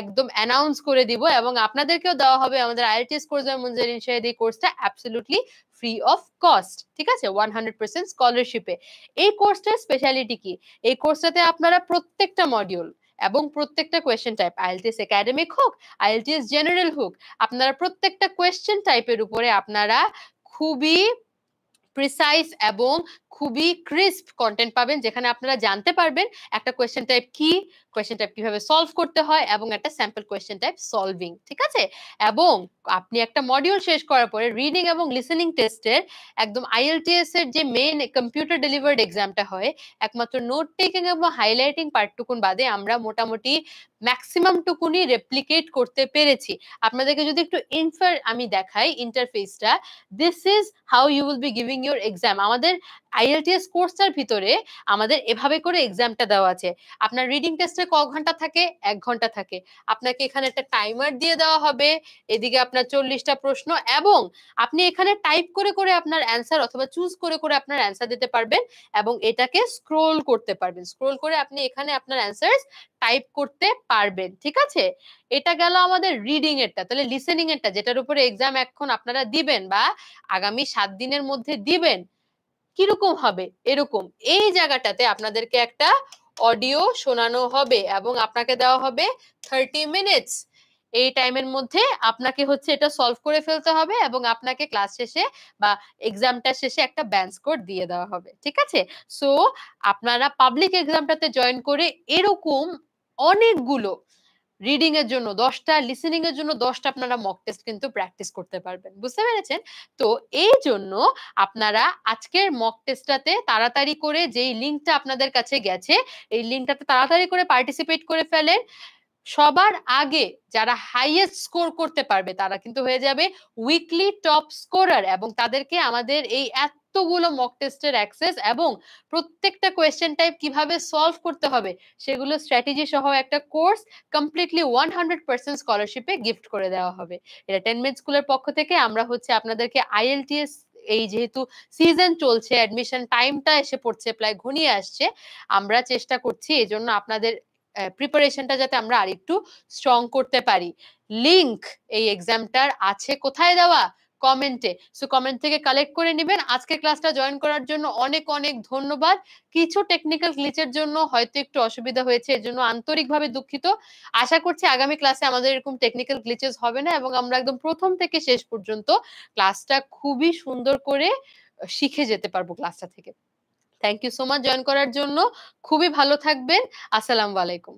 একদম অ্যানাউন্স করে দিব এবং আপনাদেরকেও দেওয়া হবে আমাদের আইএলটিএস কোর্স এবং মঞ্জুর এই কোর্সটা অ্যাবসলিউটলি ফ্রি অফ কস্ট ঠিক আছে ওয়ান হান্ড্রেড পার্সেন্ট স্কলারশিপে এই কোর্সটার স্পেশালিটি কি এই কোর্সটাতে আপনারা প্রত্যেকটা মডিউল এবং প্রত্যেকটা কোয়েশ্চেন টাইপ আইএলটিএস একাডেমিক হোক আইএলটিএস জেনারেল হোক আপনারা প্রত্যেকটা কোয়েশ্চেন টাইপের উপরে আপনারা খুবই precise এবং খুবই ক্রিস্প কন্টেন্ট পাবেন যেখানে আপনারা জানতে পারবেন একটা কোয়েশ্চেন টাইপ কি কোয়েশ্চেন টাইপ কিভাবে সলভ করতে হয় এবং একটা স্যাম্পল কোয়েশ্চেন টাইপ সলভিং ঠিক আছে এবং আপনি একটা মডিউল শেষ করার পরে রিডিং এবং লিসেনিং টেস্টের একদম আইএলটিএস এর যে মেইন কম্পিউটার ডেলিভার্ড এক্সামটা হয় একমাত্র নোট টেকিং এবং হাইলাইটিং পার্টটুকুন বাদে আমরা মোটামুটি ম্যাক্সিমাম টুকুনি রেপ্লিকেট করতে পেরেছি আপনাদেরকে যদি একটু ইনফার আমি দেখাই ইন্টারফেসটা this is how you will be giving your exam আমাদের আইএলটিএস কোর্সটার ভিতরে আমাদের এভাবে করে এক্সামটা দেওয়া আছে আপনার রিডিং টেস্টে ক ঘন্টা থাকে এক ঘন্টা থাকে আপনাকে এখানে একটা টাইমার দিয়ে দেওয়া হবে এদিকে আপনার চল্লিশটা প্রশ্ন এবং আপনি এখানে টাইপ করে করে আপনার অ্যান্সার অথবা চুজ করে করে আপনার অ্যান্সার দিতে পারবেন এবং এটাকে স্ক্রোল করতে পারবেন স্ক্রোল করে আপনি এখানে আপনার অ্যান্সার টাইপ করতে পারবেন ঠিক আছে এটা গেল আমাদের রিডিং এরটা তাহলে লিসেনিং এরটা যেটার উপরে এক্সাম এখন আপনারা দিবেন বা আগামী সাত দিনের মধ্যে দিবেন কিরকম হবে এরকম এই জায়গাটাতে আপনাদেরকে একটা অডিও শোনানো হবে এবং আপনাকে দেওয়া হবে থার্টি মিনিটস এই টাইমের মধ্যে আপনাকে হচ্ছে এটা সলভ করে ফেলতে হবে এবং আপনাকে ক্লাস শেষে বা এক্সামটা শেষে একটা ব্যান্স কোড দিয়ে দেওয়া হবে ঠিক আছে সো আপনারা পাবলিক এক্সামটাতে জয়েন করে এরকম অনেকগুলো রিডিং এর জন্য দশটা লিসেনিং এর জন্য দশটা আপনারা মক টেস্ট কিন্তু প্র্যাকটিস করতে পারবেন বুঝতে পেরেছেন তো এই জন্য আপনারা আজকের মক টেস্টটাতে তাড়াতাড়ি করে যেই লিঙ্কটা আপনাদের কাছে গেছে এই লিঙ্কটাতে তাড়াতাড়ি করে পার্টিসিপেট করে ফেলেন সবার আগে যারা হাইয়েস্ট স্কোর করতে পারবে তারা কিন্তু হয়ে যাবে উইকলি টপ স্কোরার এবং তাদেরকে আমাদের এই এতগুলো মক টেস্টের অ্যাক্সেস এবং প্রত্যেকটা কোয়েশ্চেন টাইপ কিভাবে সলভ করতে হবে সেগুলো স্ট্র্যাটেজি সহ একটা course completely one hundred percent স্কলারশিপে গিফট করে দেওয়া হবে এটা টেনমেন্ট স্কুলের পক্ষ থেকে আমরা হচ্ছে আপনাদেরকে আইএলটিএস এই যেহেতু সিজন চলছে অ্যাডমিশন টাইমটা এসে পড়ছে প্রায় ঘনিয়ে আসছে আমরা চেষ্টা করছি এই জন্য আপনাদের প্রিপারেশনটা যাতে আমরা আরেকটু স্ট্রং করতে পারি লিংক এই এক্সামটার আছে কোথায় দেওয়া কমেন্টে সো কমেন্ট থেকে কালেক্ট করে নেবেন আজকে ক্লাসটা জয়েন করার জন্য অনেক অনেক ধন্যবাদ কিছু টেকনিক্যাল গ্লিচের জন্য হয়তো একটু অসুবিধা হয়েছে এর জন্য আন্তরিকভাবে দুঃখিত আশা করছি আগামী ক্লাসে আমাদের এরকম টেকনিক্যাল গ্লিচেস হবে না এবং আমরা একদম প্রথম থেকে শেষ পর্যন্ত ক্লাসটা খুবই সুন্দর করে শিখে যেতে পারবো ক্লাসটা থেকে thank you so much join করার জন্য খুবই ভালো থাকবেন আসসালামু আলাইকুম